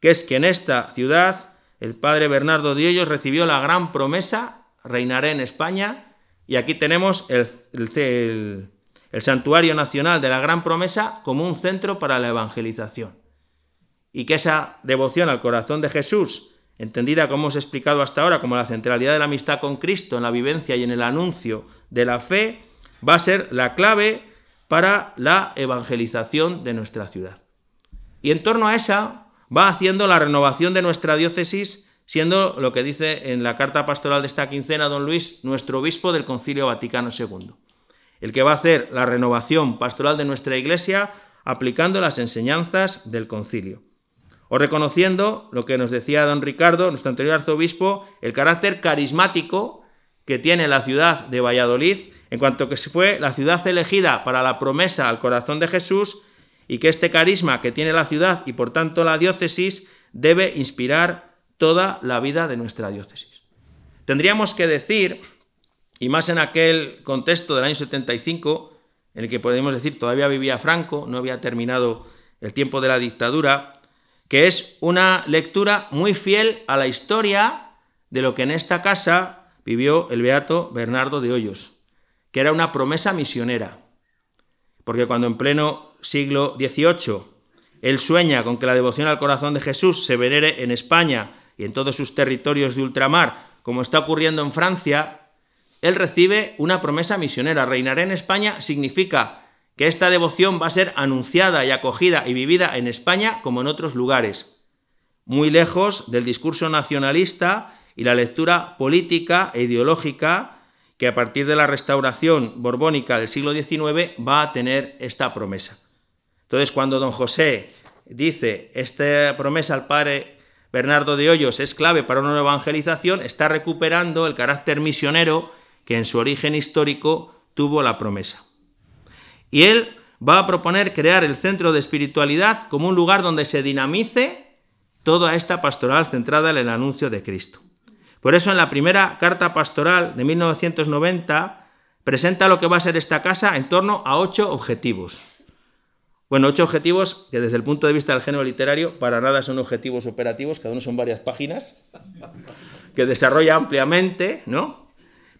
que es que en esta ciudad el padre Bernardo de recibió la gran promesa, reinaré en España, y aquí tenemos el Santuario Nacional de la Gran Promesa como un centro para la evangelización. Y que esa devoción al corazón de Jesús entendida como hemos explicado hasta ahora como la centralidad de la amistad con Cristo en la vivencia y en el anuncio de la fe, va a ser la clave para la evangelización de nuestra ciudad. Y en torno a esa va haciendo la renovación de nuestra diócesis, siendo lo que dice en la carta pastoral de esta quincena don Luis, nuestro obispo del Concilio Vaticano II, el que va a hacer la renovación pastoral de nuestra iglesia aplicando las enseñanzas del concilio o reconociendo lo que nos decía don Ricardo, nuestro anterior arzobispo, el carácter carismático que tiene la ciudad de Valladolid, en cuanto que fue la ciudad elegida para la promesa al corazón de Jesús, y que este carisma que tiene la ciudad y por tanto la diócesis debe inspirar toda la vida de nuestra diócesis. Tendríamos que decir, y más en aquel contexto del año 75, en el que podemos decir todavía vivía Franco, no había terminado el tiempo de la dictadura, que es una lectura muy fiel a la historia de lo que en esta casa vivió el beato Bernardo de Hoyos, que era una promesa misionera. Porque cuando en pleno siglo XVIII él sueña con que la devoción al corazón de Jesús se venere en España y en todos sus territorios de ultramar, como está ocurriendo en Francia, él recibe una promesa misionera. Reinaré en España significa que esta devoción va a ser anunciada y acogida y vivida en España como en otros lugares, muy lejos del discurso nacionalista y la lectura política e ideológica que a partir de la restauración borbónica del siglo XIX va a tener esta promesa. Entonces, cuando don José dice esta promesa al padre Bernardo de Hoyos es clave para una evangelización, está recuperando el carácter misionero que en su origen histórico tuvo la promesa. Y él va a proponer crear el centro de espiritualidad como un lugar donde se dinamice toda esta pastoral centrada en el anuncio de Cristo. Por eso en la primera carta pastoral de 1990 presenta lo que va a ser esta casa en torno a ocho objetivos. Bueno, ocho objetivos que desde el punto de vista del género literario para nada son objetivos operativos, cada uno son varias páginas, que desarrolla ampliamente, ¿no?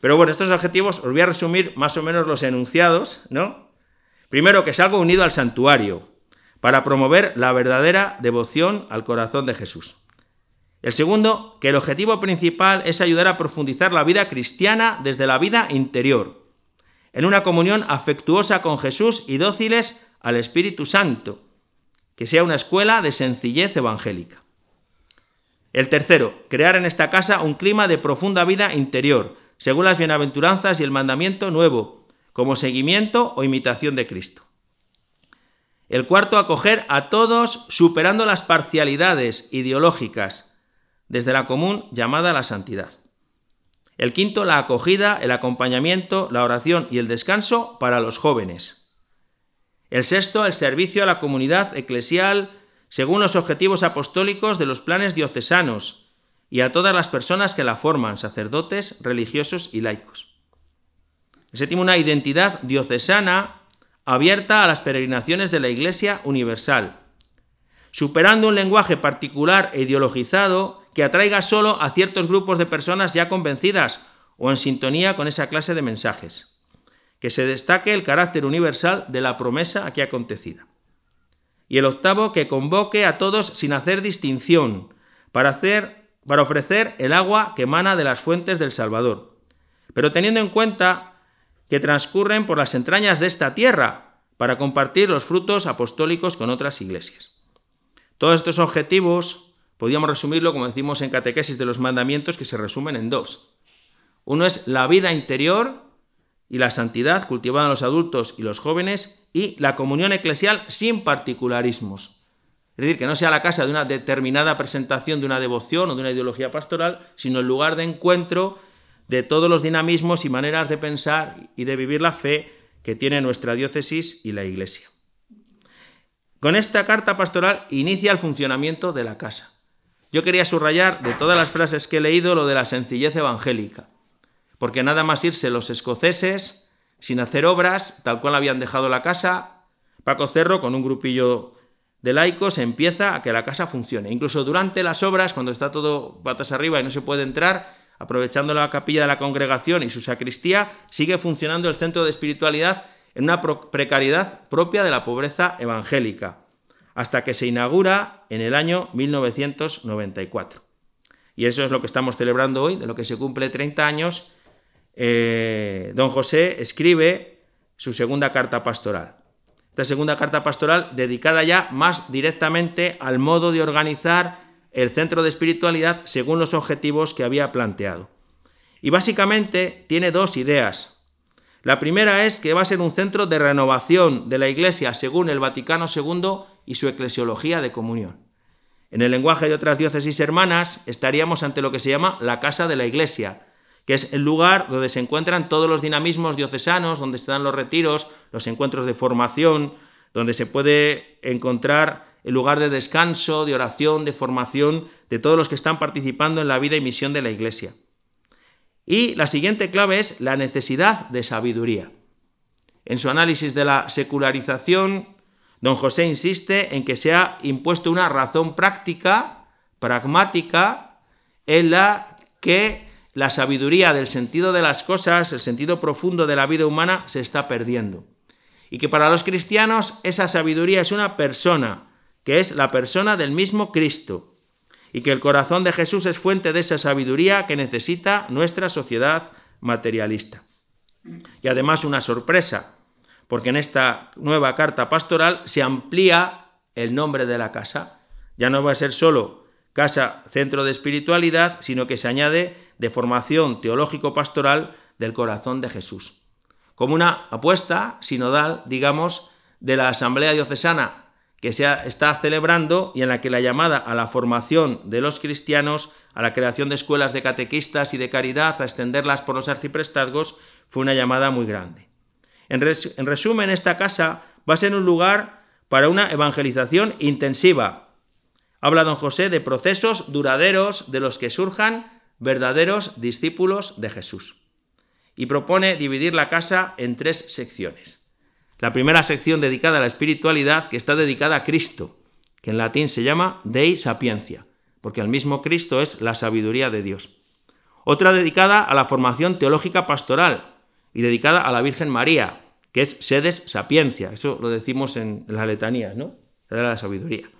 Pero bueno, estos objetivos os voy a resumir más o menos los enunciados, ¿no? Primero, que salgo unido al santuario para promover la verdadera devoción al corazón de Jesús. El segundo, que el objetivo principal es ayudar a profundizar la vida cristiana desde la vida interior, en una comunión afectuosa con Jesús y dóciles al Espíritu Santo, que sea una escuela de sencillez evangélica. El tercero, crear en esta casa un clima de profunda vida interior, según las bienaventuranzas y el mandamiento nuevo, como seguimiento o imitación de Cristo. El cuarto, acoger a todos superando las parcialidades ideológicas, desde la común llamada la santidad. El quinto, la acogida, el acompañamiento, la oración y el descanso para los jóvenes. El sexto, el servicio a la comunidad eclesial según los objetivos apostólicos de los planes diocesanos y a todas las personas que la forman, sacerdotes, religiosos y laicos. El séptimo, una identidad diocesana abierta a las peregrinaciones de la Iglesia Universal, superando un lenguaje particular e ideologizado que atraiga solo a ciertos grupos de personas ya convencidas o en sintonía con esa clase de mensajes. Que se destaque el carácter universal de la promesa aquí acontecida. Y el octavo, que convoque a todos sin hacer distinción, para, hacer, para ofrecer el agua que emana de las fuentes del Salvador, pero teniendo en cuenta que transcurren por las entrañas de esta tierra para compartir los frutos apostólicos con otras iglesias. Todos estos objetivos podríamos resumirlo, como decimos en Catequesis de los Mandamientos, que se resumen en dos. Uno es la vida interior y la santidad cultivada en los adultos y los jóvenes y la comunión eclesial sin particularismos, es decir, que no sea la casa de una determinada presentación de una devoción o de una ideología pastoral, sino el lugar de encuentro de todos los dinamismos y maneras de pensar y de vivir la fe que tiene nuestra diócesis y la Iglesia. Con esta carta pastoral inicia el funcionamiento de la casa. Yo quería subrayar de todas las frases que he leído lo de la sencillez evangélica, porque nada más irse los escoceses sin hacer obras, tal cual habían dejado la casa, Paco Cerro con un grupillo de laicos empieza a que la casa funcione. Incluso durante las obras, cuando está todo patas arriba y no se puede entrar, aprovechando la capilla de la congregación y su sacristía, sigue funcionando el centro de espiritualidad en una precariedad propia de la pobreza evangélica, hasta que se inaugura en el año 1994. Y eso es lo que estamos celebrando hoy, de lo que se cumple 30 años. Eh, don José escribe su segunda carta pastoral. Esta segunda carta pastoral dedicada ya más directamente al modo de organizar el centro de espiritualidad según los objetivos que había planteado. Y básicamente tiene dos ideas. La primera es que va a ser un centro de renovación de la Iglesia según el Vaticano II y su eclesiología de comunión. En el lenguaje de otras diócesis hermanas estaríamos ante lo que se llama la casa de la Iglesia, que es el lugar donde se encuentran todos los dinamismos diocesanos, donde se dan los retiros, los encuentros de formación, donde se puede encontrar el lugar de descanso, de oración, de formación de todos los que están participando en la vida y misión de la Iglesia. Y la siguiente clave es la necesidad de sabiduría. En su análisis de la secularización, don José insiste en que se ha impuesto una razón práctica, pragmática, en la que la sabiduría del sentido de las cosas, el sentido profundo de la vida humana, se está perdiendo. Y que para los cristianos esa sabiduría es una persona, que es la persona del mismo Cristo, y que el corazón de Jesús es fuente de esa sabiduría que necesita nuestra sociedad materialista. Y además una sorpresa, porque en esta nueva carta pastoral se amplía el nombre de la casa. Ya no va a ser solo casa centro de espiritualidad, sino que se añade de formación teológico-pastoral del corazón de Jesús. Como una apuesta sinodal, digamos, de la Asamblea Diocesana que se está celebrando y en la que la llamada a la formación de los cristianos, a la creación de escuelas de catequistas y de caridad, a extenderlas por los arciprestazgos, fue una llamada muy grande. En, en resumen, esta casa va a ser un lugar para una evangelización intensiva. Habla don José de procesos duraderos de los que surjan verdaderos discípulos de Jesús. Y propone dividir la casa en tres secciones la primera sección dedicada a la espiritualidad que está dedicada a Cristo, que en latín se llama Dei Sapiencia, porque al mismo Cristo es la sabiduría de Dios. Otra dedicada a la formación teológica pastoral y dedicada a la Virgen María, que es Sedes Sapiencia, eso lo decimos en las letanías, ¿no? De la sabiduría.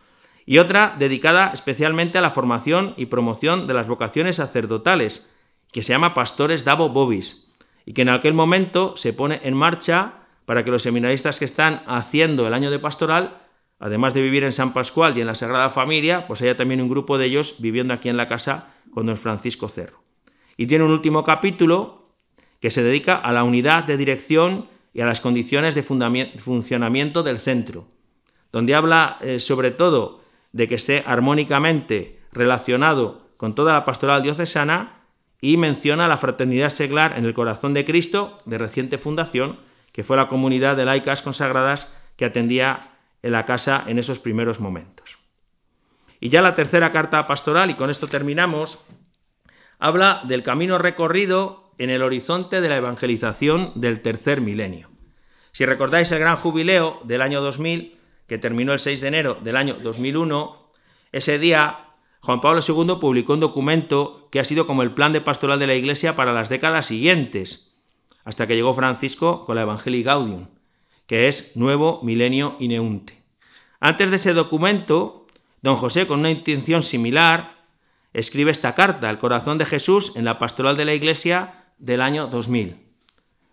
Y otra dedicada especialmente a la formación y promoción de las vocaciones sacerdotales, que se llama Pastores Davo Bobis, y que en aquel momento se pone en marcha para que los seminaristas que están haciendo el año de pastoral, además de vivir en San Pascual y en la Sagrada Familia, pues haya también un grupo de ellos viviendo aquí en la casa con don Francisco Cerro. Y tiene un último capítulo que se dedica a la unidad de dirección y a las condiciones de funcionamiento del centro, donde habla eh, sobre todo de que esté armónicamente relacionado con toda la pastoral diocesana y menciona la fraternidad seglar en el corazón de Cristo de reciente fundación, que fue la comunidad de laicas consagradas que atendía en la casa en esos primeros momentos. Y ya la tercera carta pastoral, y con esto terminamos, habla del camino recorrido en el horizonte de la evangelización del tercer milenio. Si recordáis el gran jubileo del año 2000, que terminó el 6 de enero del año 2001, ese día Juan Pablo II publicó un documento que ha sido como el plan de pastoral de la Iglesia para las décadas siguientes, hasta que llegó Francisco con la Evangelii Gaudium, que es Nuevo Milenio Ineunte. Antes de ese documento, don José, con una intención similar, escribe esta carta al corazón de Jesús en la pastoral de la Iglesia del año 2000,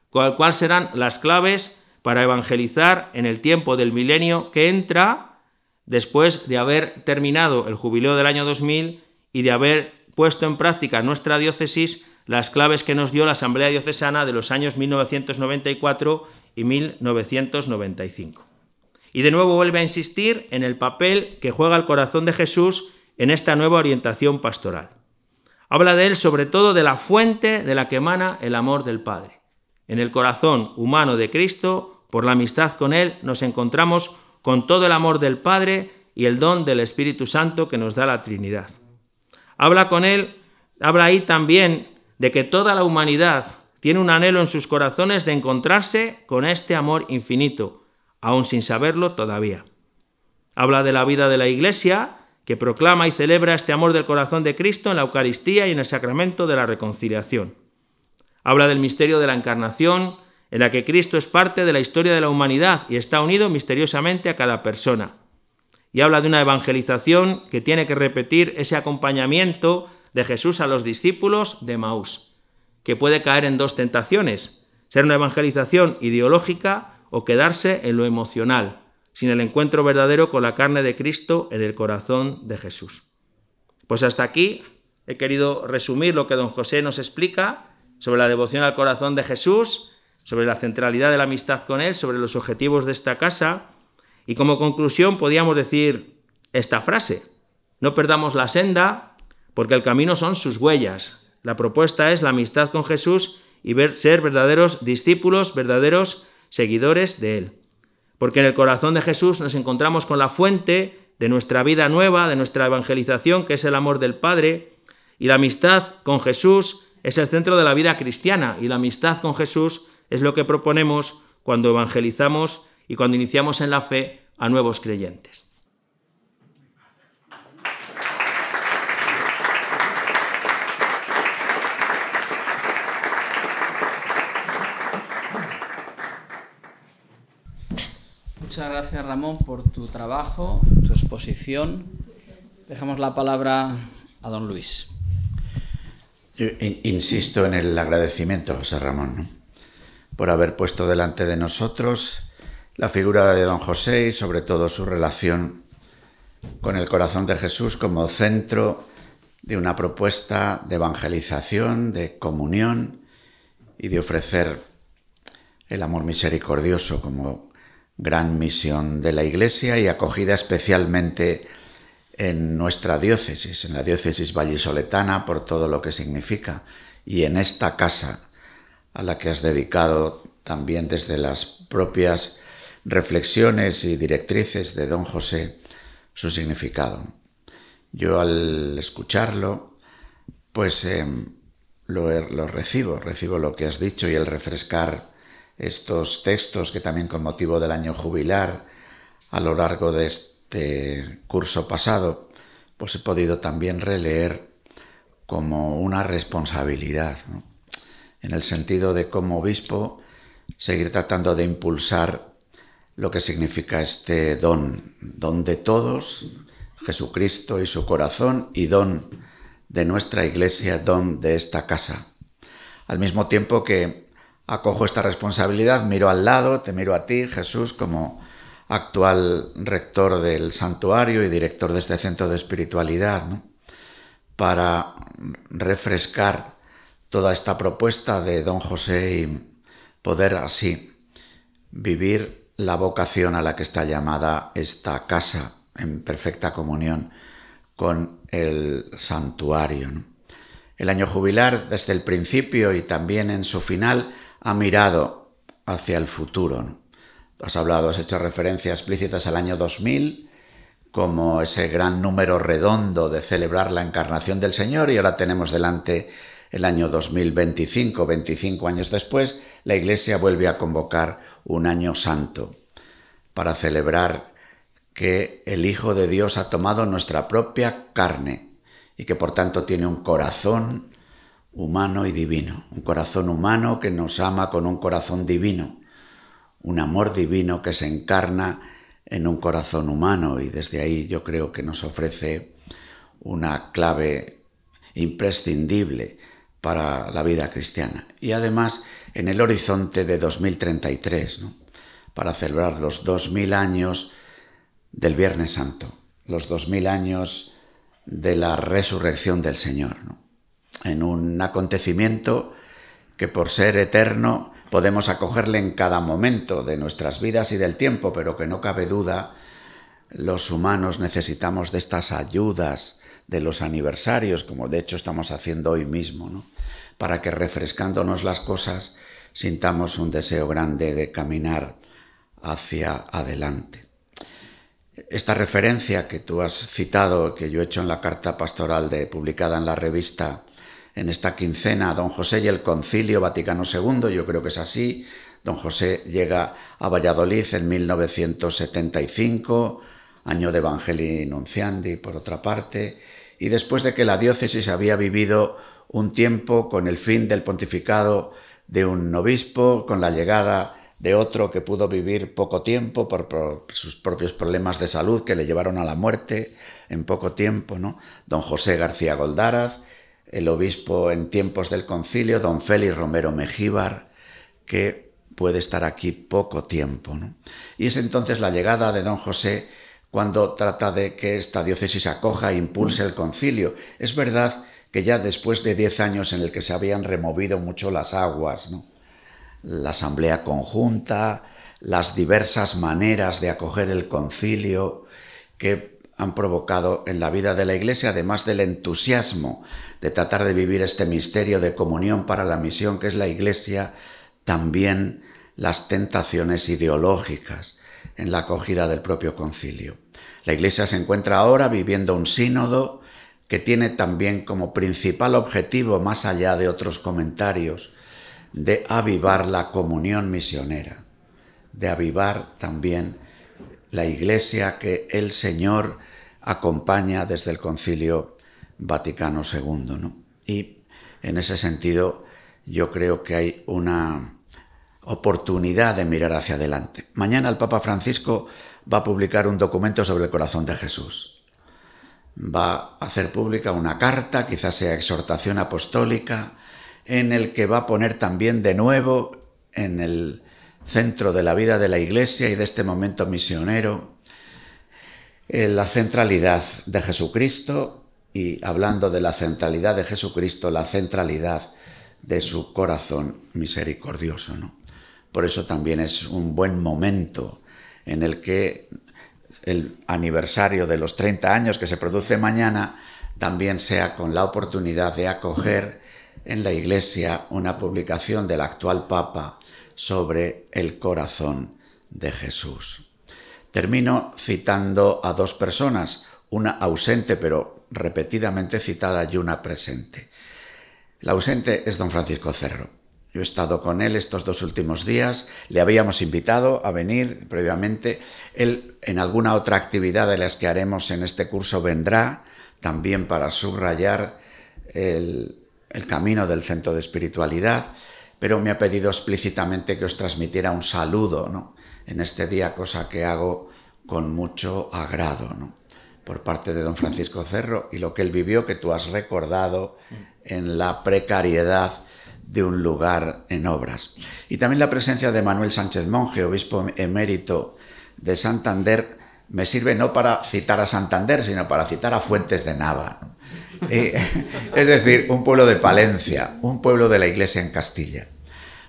con cual serán las claves para evangelizar en el tiempo del milenio que entra después de haber terminado el jubileo del año 2000 y de haber puesto en práctica nuestra diócesis las claves que nos dio la Asamblea Diocesana de los años 1994 y 1995. Y de nuevo vuelve a insistir en el papel que juega el corazón de Jesús en esta nueva orientación pastoral. Habla de él sobre todo de la fuente de la que emana el amor del Padre. En el corazón humano de Cristo, por la amistad con Él, nos encontramos con todo el amor del Padre y el don del Espíritu Santo que nos da la Trinidad. Habla con Él, habla ahí también de que toda la humanidad tiene un anhelo en sus corazones de encontrarse con este amor infinito, aún sin saberlo todavía. Habla de la vida de la Iglesia, que proclama y celebra este amor del corazón de Cristo en la Eucaristía y en el sacramento de la reconciliación. Habla del misterio de la encarnación, en la que Cristo es parte de la historia de la humanidad y está unido misteriosamente a cada persona. Y habla de una evangelización que tiene que repetir ese acompañamiento de Jesús a los discípulos de Maús, que puede caer en dos tentaciones, ser una evangelización ideológica o quedarse en lo emocional, sin el encuentro verdadero con la carne de Cristo en el corazón de Jesús. Pues hasta aquí he querido resumir lo que don José nos explica sobre la devoción al corazón de Jesús, sobre la centralidad de la amistad con Él, sobre los objetivos de esta casa, y como conclusión podíamos decir esta frase, no perdamos la senda, porque el camino son sus huellas. La propuesta es la amistad con Jesús y ver, ser verdaderos discípulos, verdaderos seguidores de Él. Porque en el corazón de Jesús nos encontramos con la fuente de nuestra vida nueva, de nuestra evangelización, que es el amor del Padre, y la amistad con Jesús es el centro de la vida cristiana, y la amistad con Jesús es lo que proponemos cuando evangelizamos y cuando iniciamos en la fe a nuevos creyentes. Muchas gracias Ramón por tu trabajo, tu exposición. Dejamos la palabra a don Luis. insisto en el agradecimiento, José Ramón, por haber puesto delante de nosotros la figura de don José y sobre todo su relación con el corazón de Jesús como centro de una propuesta de evangelización, de comunión y de ofrecer el amor misericordioso como gran misión de la Iglesia y acogida especialmente en nuestra diócesis, en la diócesis vallisoletana, por todo lo que significa, y en esta casa a la que has dedicado también desde las propias reflexiones y directrices de don José su significado. Yo al escucharlo, pues eh, lo, lo recibo, recibo lo que has dicho y el refrescar estos textos que también con motivo del año jubilar, a lo largo de este curso pasado, pues he podido también releer como una responsabilidad, en el sentido de como obispo seguir tratando de impulsar lo que significa este don, don de todos, Jesucristo y su corazón, y don de nuestra iglesia, don de esta casa. Al mismo tiempo que acojo esta responsabilidad, miro al lado, te miro a ti, Jesús, como actual rector del santuario y director de este centro de espiritualidad, para refrescar toda esta propuesta de don José y poder así vivir la vocación a la que está llamada esta casa en perfecta comunión con el santuario. El año jubilar, desde el principio y también en su final, ha mirado hacia el futuro. Has hablado, has hecho referencias explícitas al año 2000 como ese gran número redondo de celebrar la encarnación del Señor y ahora tenemos delante el año 2025, 25 años después, la Iglesia vuelve a convocar un año santo para celebrar que el Hijo de Dios ha tomado nuestra propia carne y que por tanto tiene un corazón humano y divino, un corazón humano que nos ama con un corazón divino, un amor divino que se encarna en un corazón humano y desde ahí yo creo que nos ofrece una clave imprescindible para la vida cristiana. Y además en el horizonte de 2033, ¿no? para celebrar los 2000 años del Viernes Santo, los 2000 años de la resurrección del Señor. ¿no? en un acontecimiento que por ser eterno podemos acogerle en cada momento de nuestras vidas y del tiempo, pero que no cabe duda, los humanos necesitamos de estas ayudas, de los aniversarios, como de hecho estamos haciendo hoy mismo, para que refrescándonos las cosas sintamos un deseo grande de caminar hacia adelante. Esta referencia que tú has citado, que yo he hecho en la carta pastoral de, publicada en la revista en esta quincena don José y el Concilio Vaticano II, yo creo que es así. Don José llega a Valladolid en 1975, año de Evangelii Nunciandi, por otra parte, y después de que la diócesis había vivido un tiempo con el fin del pontificado de un obispo, con la llegada de otro que pudo vivir poco tiempo por, sus propios problemas de salud que le llevaron a la muerte en poco tiempo, ¿no? Don José García Goldaraz, el obispo en tiempos del concilio, don Félix Romero Mejíbar, que puede estar aquí poco tiempo. Y es entonces la llegada de don José cuando trata de que esta diócesis acoja e impulse el concilio. Es verdad que ya después de diez años en el que se habían removido mucho las aguas, la asamblea conjunta, las diversas maneras de acoger el concilio que han provocado en la vida de la Iglesia, además del entusiasmo de tratar de vivir este misterio de comunión para la misión que es la Iglesia, también las tentaciones ideológicas en la acogida del propio concilio. La Iglesia se encuentra ahora viviendo un sínodo que tiene también como principal objetivo, más allá de otros comentarios, de avivar la comunión misionera, de avivar también la Iglesia que el Señor acompaña desde el concilio Vaticano II. ¿no? Y en ese sentido yo creo que hay una oportunidad de mirar hacia adelante. Mañana el Papa Francisco va a publicar un documento sobre el corazón de Jesús. Va a hacer pública una carta, quizás sea exhortación apostólica, en el que va a poner también de nuevo en el centro de la vida de la Iglesia y de este momento misionero eh, la centralidad de Jesucristo y hablando de la centralidad de Jesucristo, la centralidad de su corazón misericordioso. ¿no? Por eso también es un buen momento en el que el aniversario de los 30 años que se produce mañana también sea con la oportunidad de acoger en la Iglesia una publicación del actual Papa sobre el corazón de Jesús. Termino citando a dos personas, una ausente pero repetidamente citada y una presente. La ausente es don Francisco Cerro. Yo he estado con él estos dos últimos días, le habíamos invitado a venir previamente, él en alguna otra actividad de las que haremos en este curso vendrá, también para subrayar el, camino del centro de espiritualidad, pero me ha pedido explícitamente que os transmitiera un saludo ¿no? en este día, cosa que hago con mucho agrado. ¿no? por parte de don Francisco Cerro y lo que él vivió, que tú has recordado en la precariedad de un lugar en obras. Y también la presencia de Manuel Sánchez Monge... obispo emérito de Santander, me sirve no para citar a Santander, sino para citar a Fuentes de Nava. es decir, un pueblo de Palencia, un pueblo de la Iglesia en Castilla.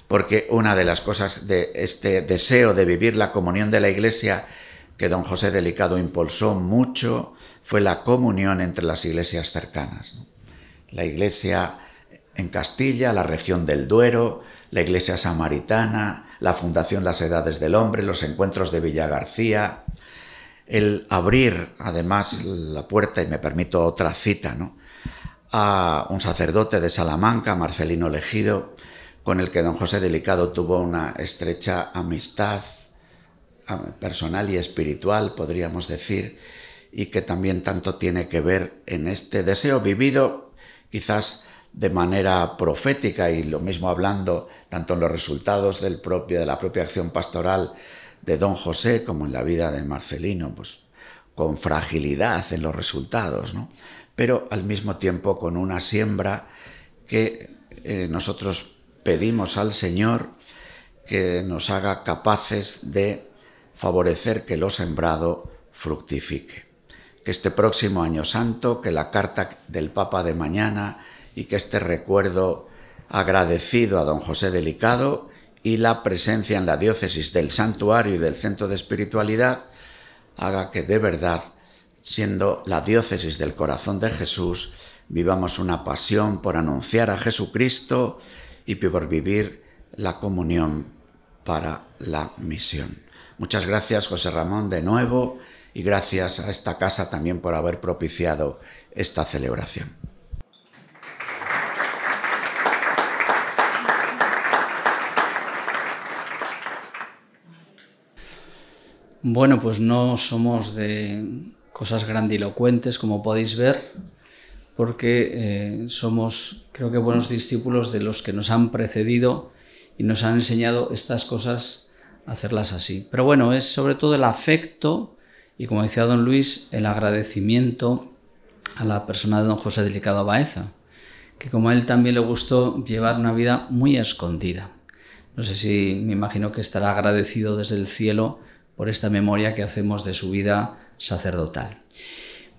Porque una de las cosas de este deseo de vivir la comunión de la Iglesia que don José Delicado impulsó mucho fue la comunión entre las iglesias cercanas. La iglesia en Castilla, la región del Duero, la iglesia samaritana, la Fundación Las Edades del Hombre, los encuentros de Villa García, el abrir además la puerta, y me permito otra cita, ¿no? a un sacerdote de Salamanca, Marcelino Legido, con el que don José Delicado tuvo una estrecha amistad Ah, personal y espiritual, podríamos decir, y que también tanto tiene que ver en este deseo vivido quizás de manera profética y lo mismo hablando tanto en los resultados del propio, de la propia acción pastoral de don José como en la vida de Marcelino, pues con fragilidad en los resultados, pero al mismo tiempo con una siembra que eh, nosotros pedimos al Señor que nos haga capaces de favorecer que lo sembrado fructifique. Que este próximo año santo, que la carta del Papa de mañana y que este recuerdo agradecido a don José Delicado y la presencia en la diócesis del santuario y del centro de espiritualidad haga que de verdad, siendo la diócesis del corazón de Jesús, vivamos una pasión por anunciar a Jesucristo y por vivir la comunión para la misión. Muchas gracias, José Ramón, de nuevo, y gracias a esta casa también por haber propiciado esta celebración. Bueno, pues no somos de cosas grandilocuentes, como podéis ver, porque eh, somos, creo que, buenos discípulos de los que nos han precedido y nos han enseñado estas cosas hacerlas así. Pero bueno, es sobre todo el afecto y como decía don Luis, el agradecimiento a la persona de don José Delicado Baeza, que como a él también le gustó llevar una vida muy escondida. No sé si me imagino que estará agradecido desde el cielo por esta memoria que hacemos de su vida sacerdotal.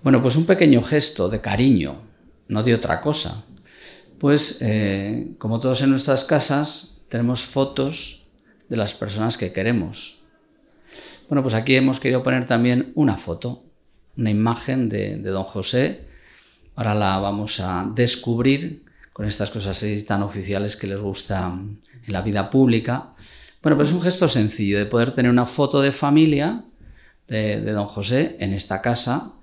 Bueno, pues un pequeño gesto de cariño, no de otra cosa. Pues eh, como todos en nuestras casas tenemos fotos de las personas que queremos. Bueno, pues aquí hemos querido poner también una foto, una imagen de, don José. Ahora la vamos a descubrir con estas cosas tan oficiales que les gusta en la vida pública. Bueno, pues es un gesto sencillo de poder tener una foto de familia de don José en esta casa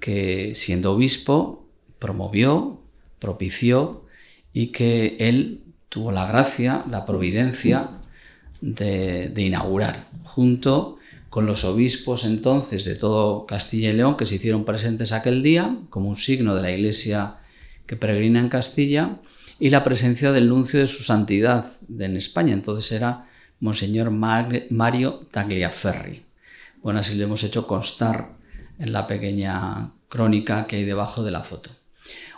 que siendo obispo promovió, propició y que él tuvo la gracia, la providencia de, inaugurar, junto con los obispos entonces de todo Castilla y León que se hicieron presentes aquel día como un signo de la iglesia que peregrina en Castilla y la presencia del nuncio de su santidad en España. Entonces era Monseñor Mario Tagliaferri. Bueno, así lo hemos hecho constar en la pequeña crónica que hay debajo de la foto.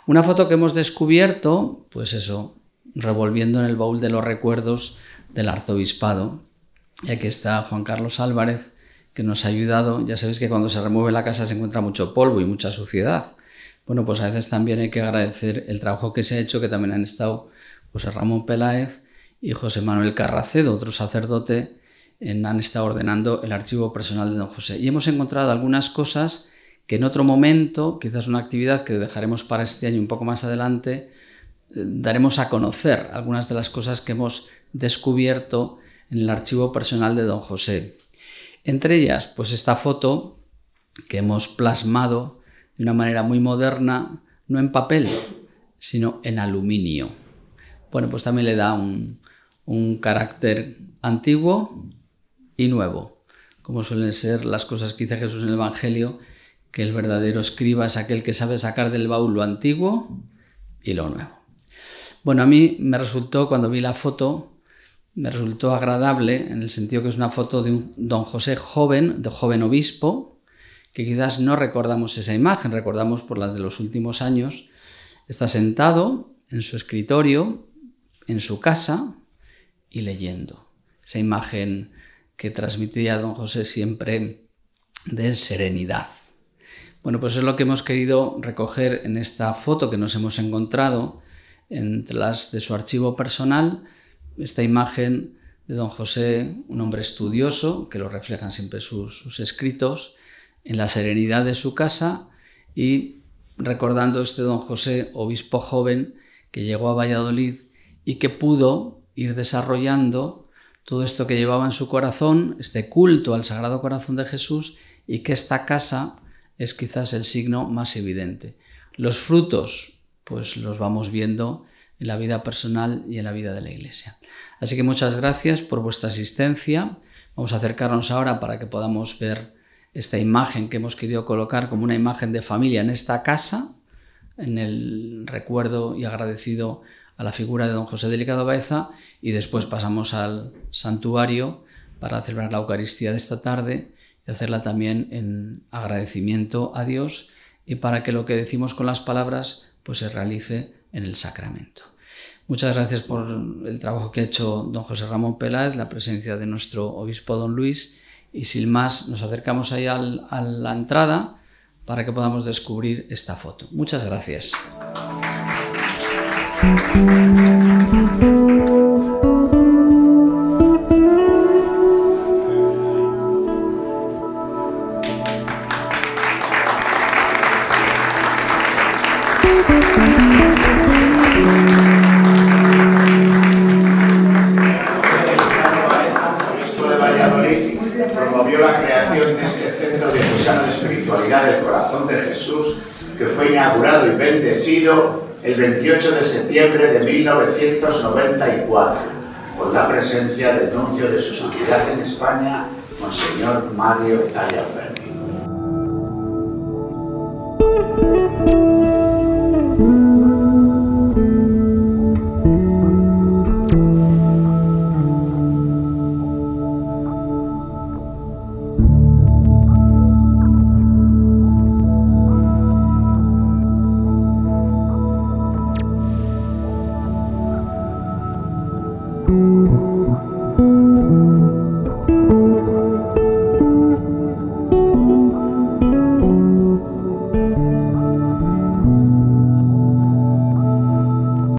Una foto que hemos descubierto, pues eso, revolviendo en el baúl de los recuerdos del arzobispado. Y aquí está Juan Carlos Álvarez, que nos ha ayudado. Ya sabéis que cuando se remueve la casa se encuentra mucho polvo y mucha suciedad. Bueno, pues a veces también hay que agradecer el trabajo que se ha hecho, que también han estado José Ramón Peláez y José Manuel Carracedo, otro sacerdote, en, han estado ordenando el archivo personal de don José. Y hemos encontrado algunas cosas que en otro momento, quizás una actividad que dejaremos para este año un poco más adelante, daremos a conocer algunas de las cosas que hemos descubierto en el archivo personal de don José. Entre ellas, pues esta foto que hemos plasmado de una manera muy moderna, no en papel, sino en aluminio. Bueno, pues también le da un, carácter antiguo y nuevo, como suelen ser las cosas que dice Jesús en el Evangelio, que el verdadero escriba es aquel que sabe sacar del baúl lo antiguo y lo nuevo. Bueno, a mí me resultó, cuando vi la foto, me resultó agradable en el sentido que es una foto de un don José joven, de joven obispo, que quizás no recordamos esa imagen, recordamos por las de los últimos años. Está sentado en su escritorio, en su casa y leyendo. Esa imagen que transmitía don José siempre de serenidad. Bueno, pues es lo que hemos querido recoger en esta foto que nos hemos encontrado entre las de su archivo personal esta imagen de don José, un hombre estudioso, que lo reflejan siempre sus, sus escritos, en la serenidad de su casa y recordando este don José, obispo joven, que llegó a Valladolid y que pudo ir desarrollando todo esto que llevaba en su corazón, este culto al Sagrado Corazón de Jesús, y que esta casa es quizás el signo más evidente. Los frutos pues los vamos viendo en la vida personal y en la vida de la Iglesia. Así que muchas gracias por vuestra asistencia. Vamos a acercarnos ahora para que podamos ver esta imagen que hemos querido colocar como una imagen de familia en esta casa, en el recuerdo y agradecido a la figura de don José Delicado Baeza, y después pasamos al santuario para celebrar la Eucaristía de esta tarde y hacerla también en agradecimiento a Dios y para que lo que decimos con las palabras pues se realice en el sacramento. Muchas gracias por el trabajo que ha hecho don José Ramón Peláez, la presencia de nuestro obispo don Luis y sin más nos acercamos ahí a la entrada para que podamos descubrir esta foto. Muchas gracias. 28 de septiembre de 1994, con la presencia del nuncio de su santidad en España, Monseñor Mario Tallafer.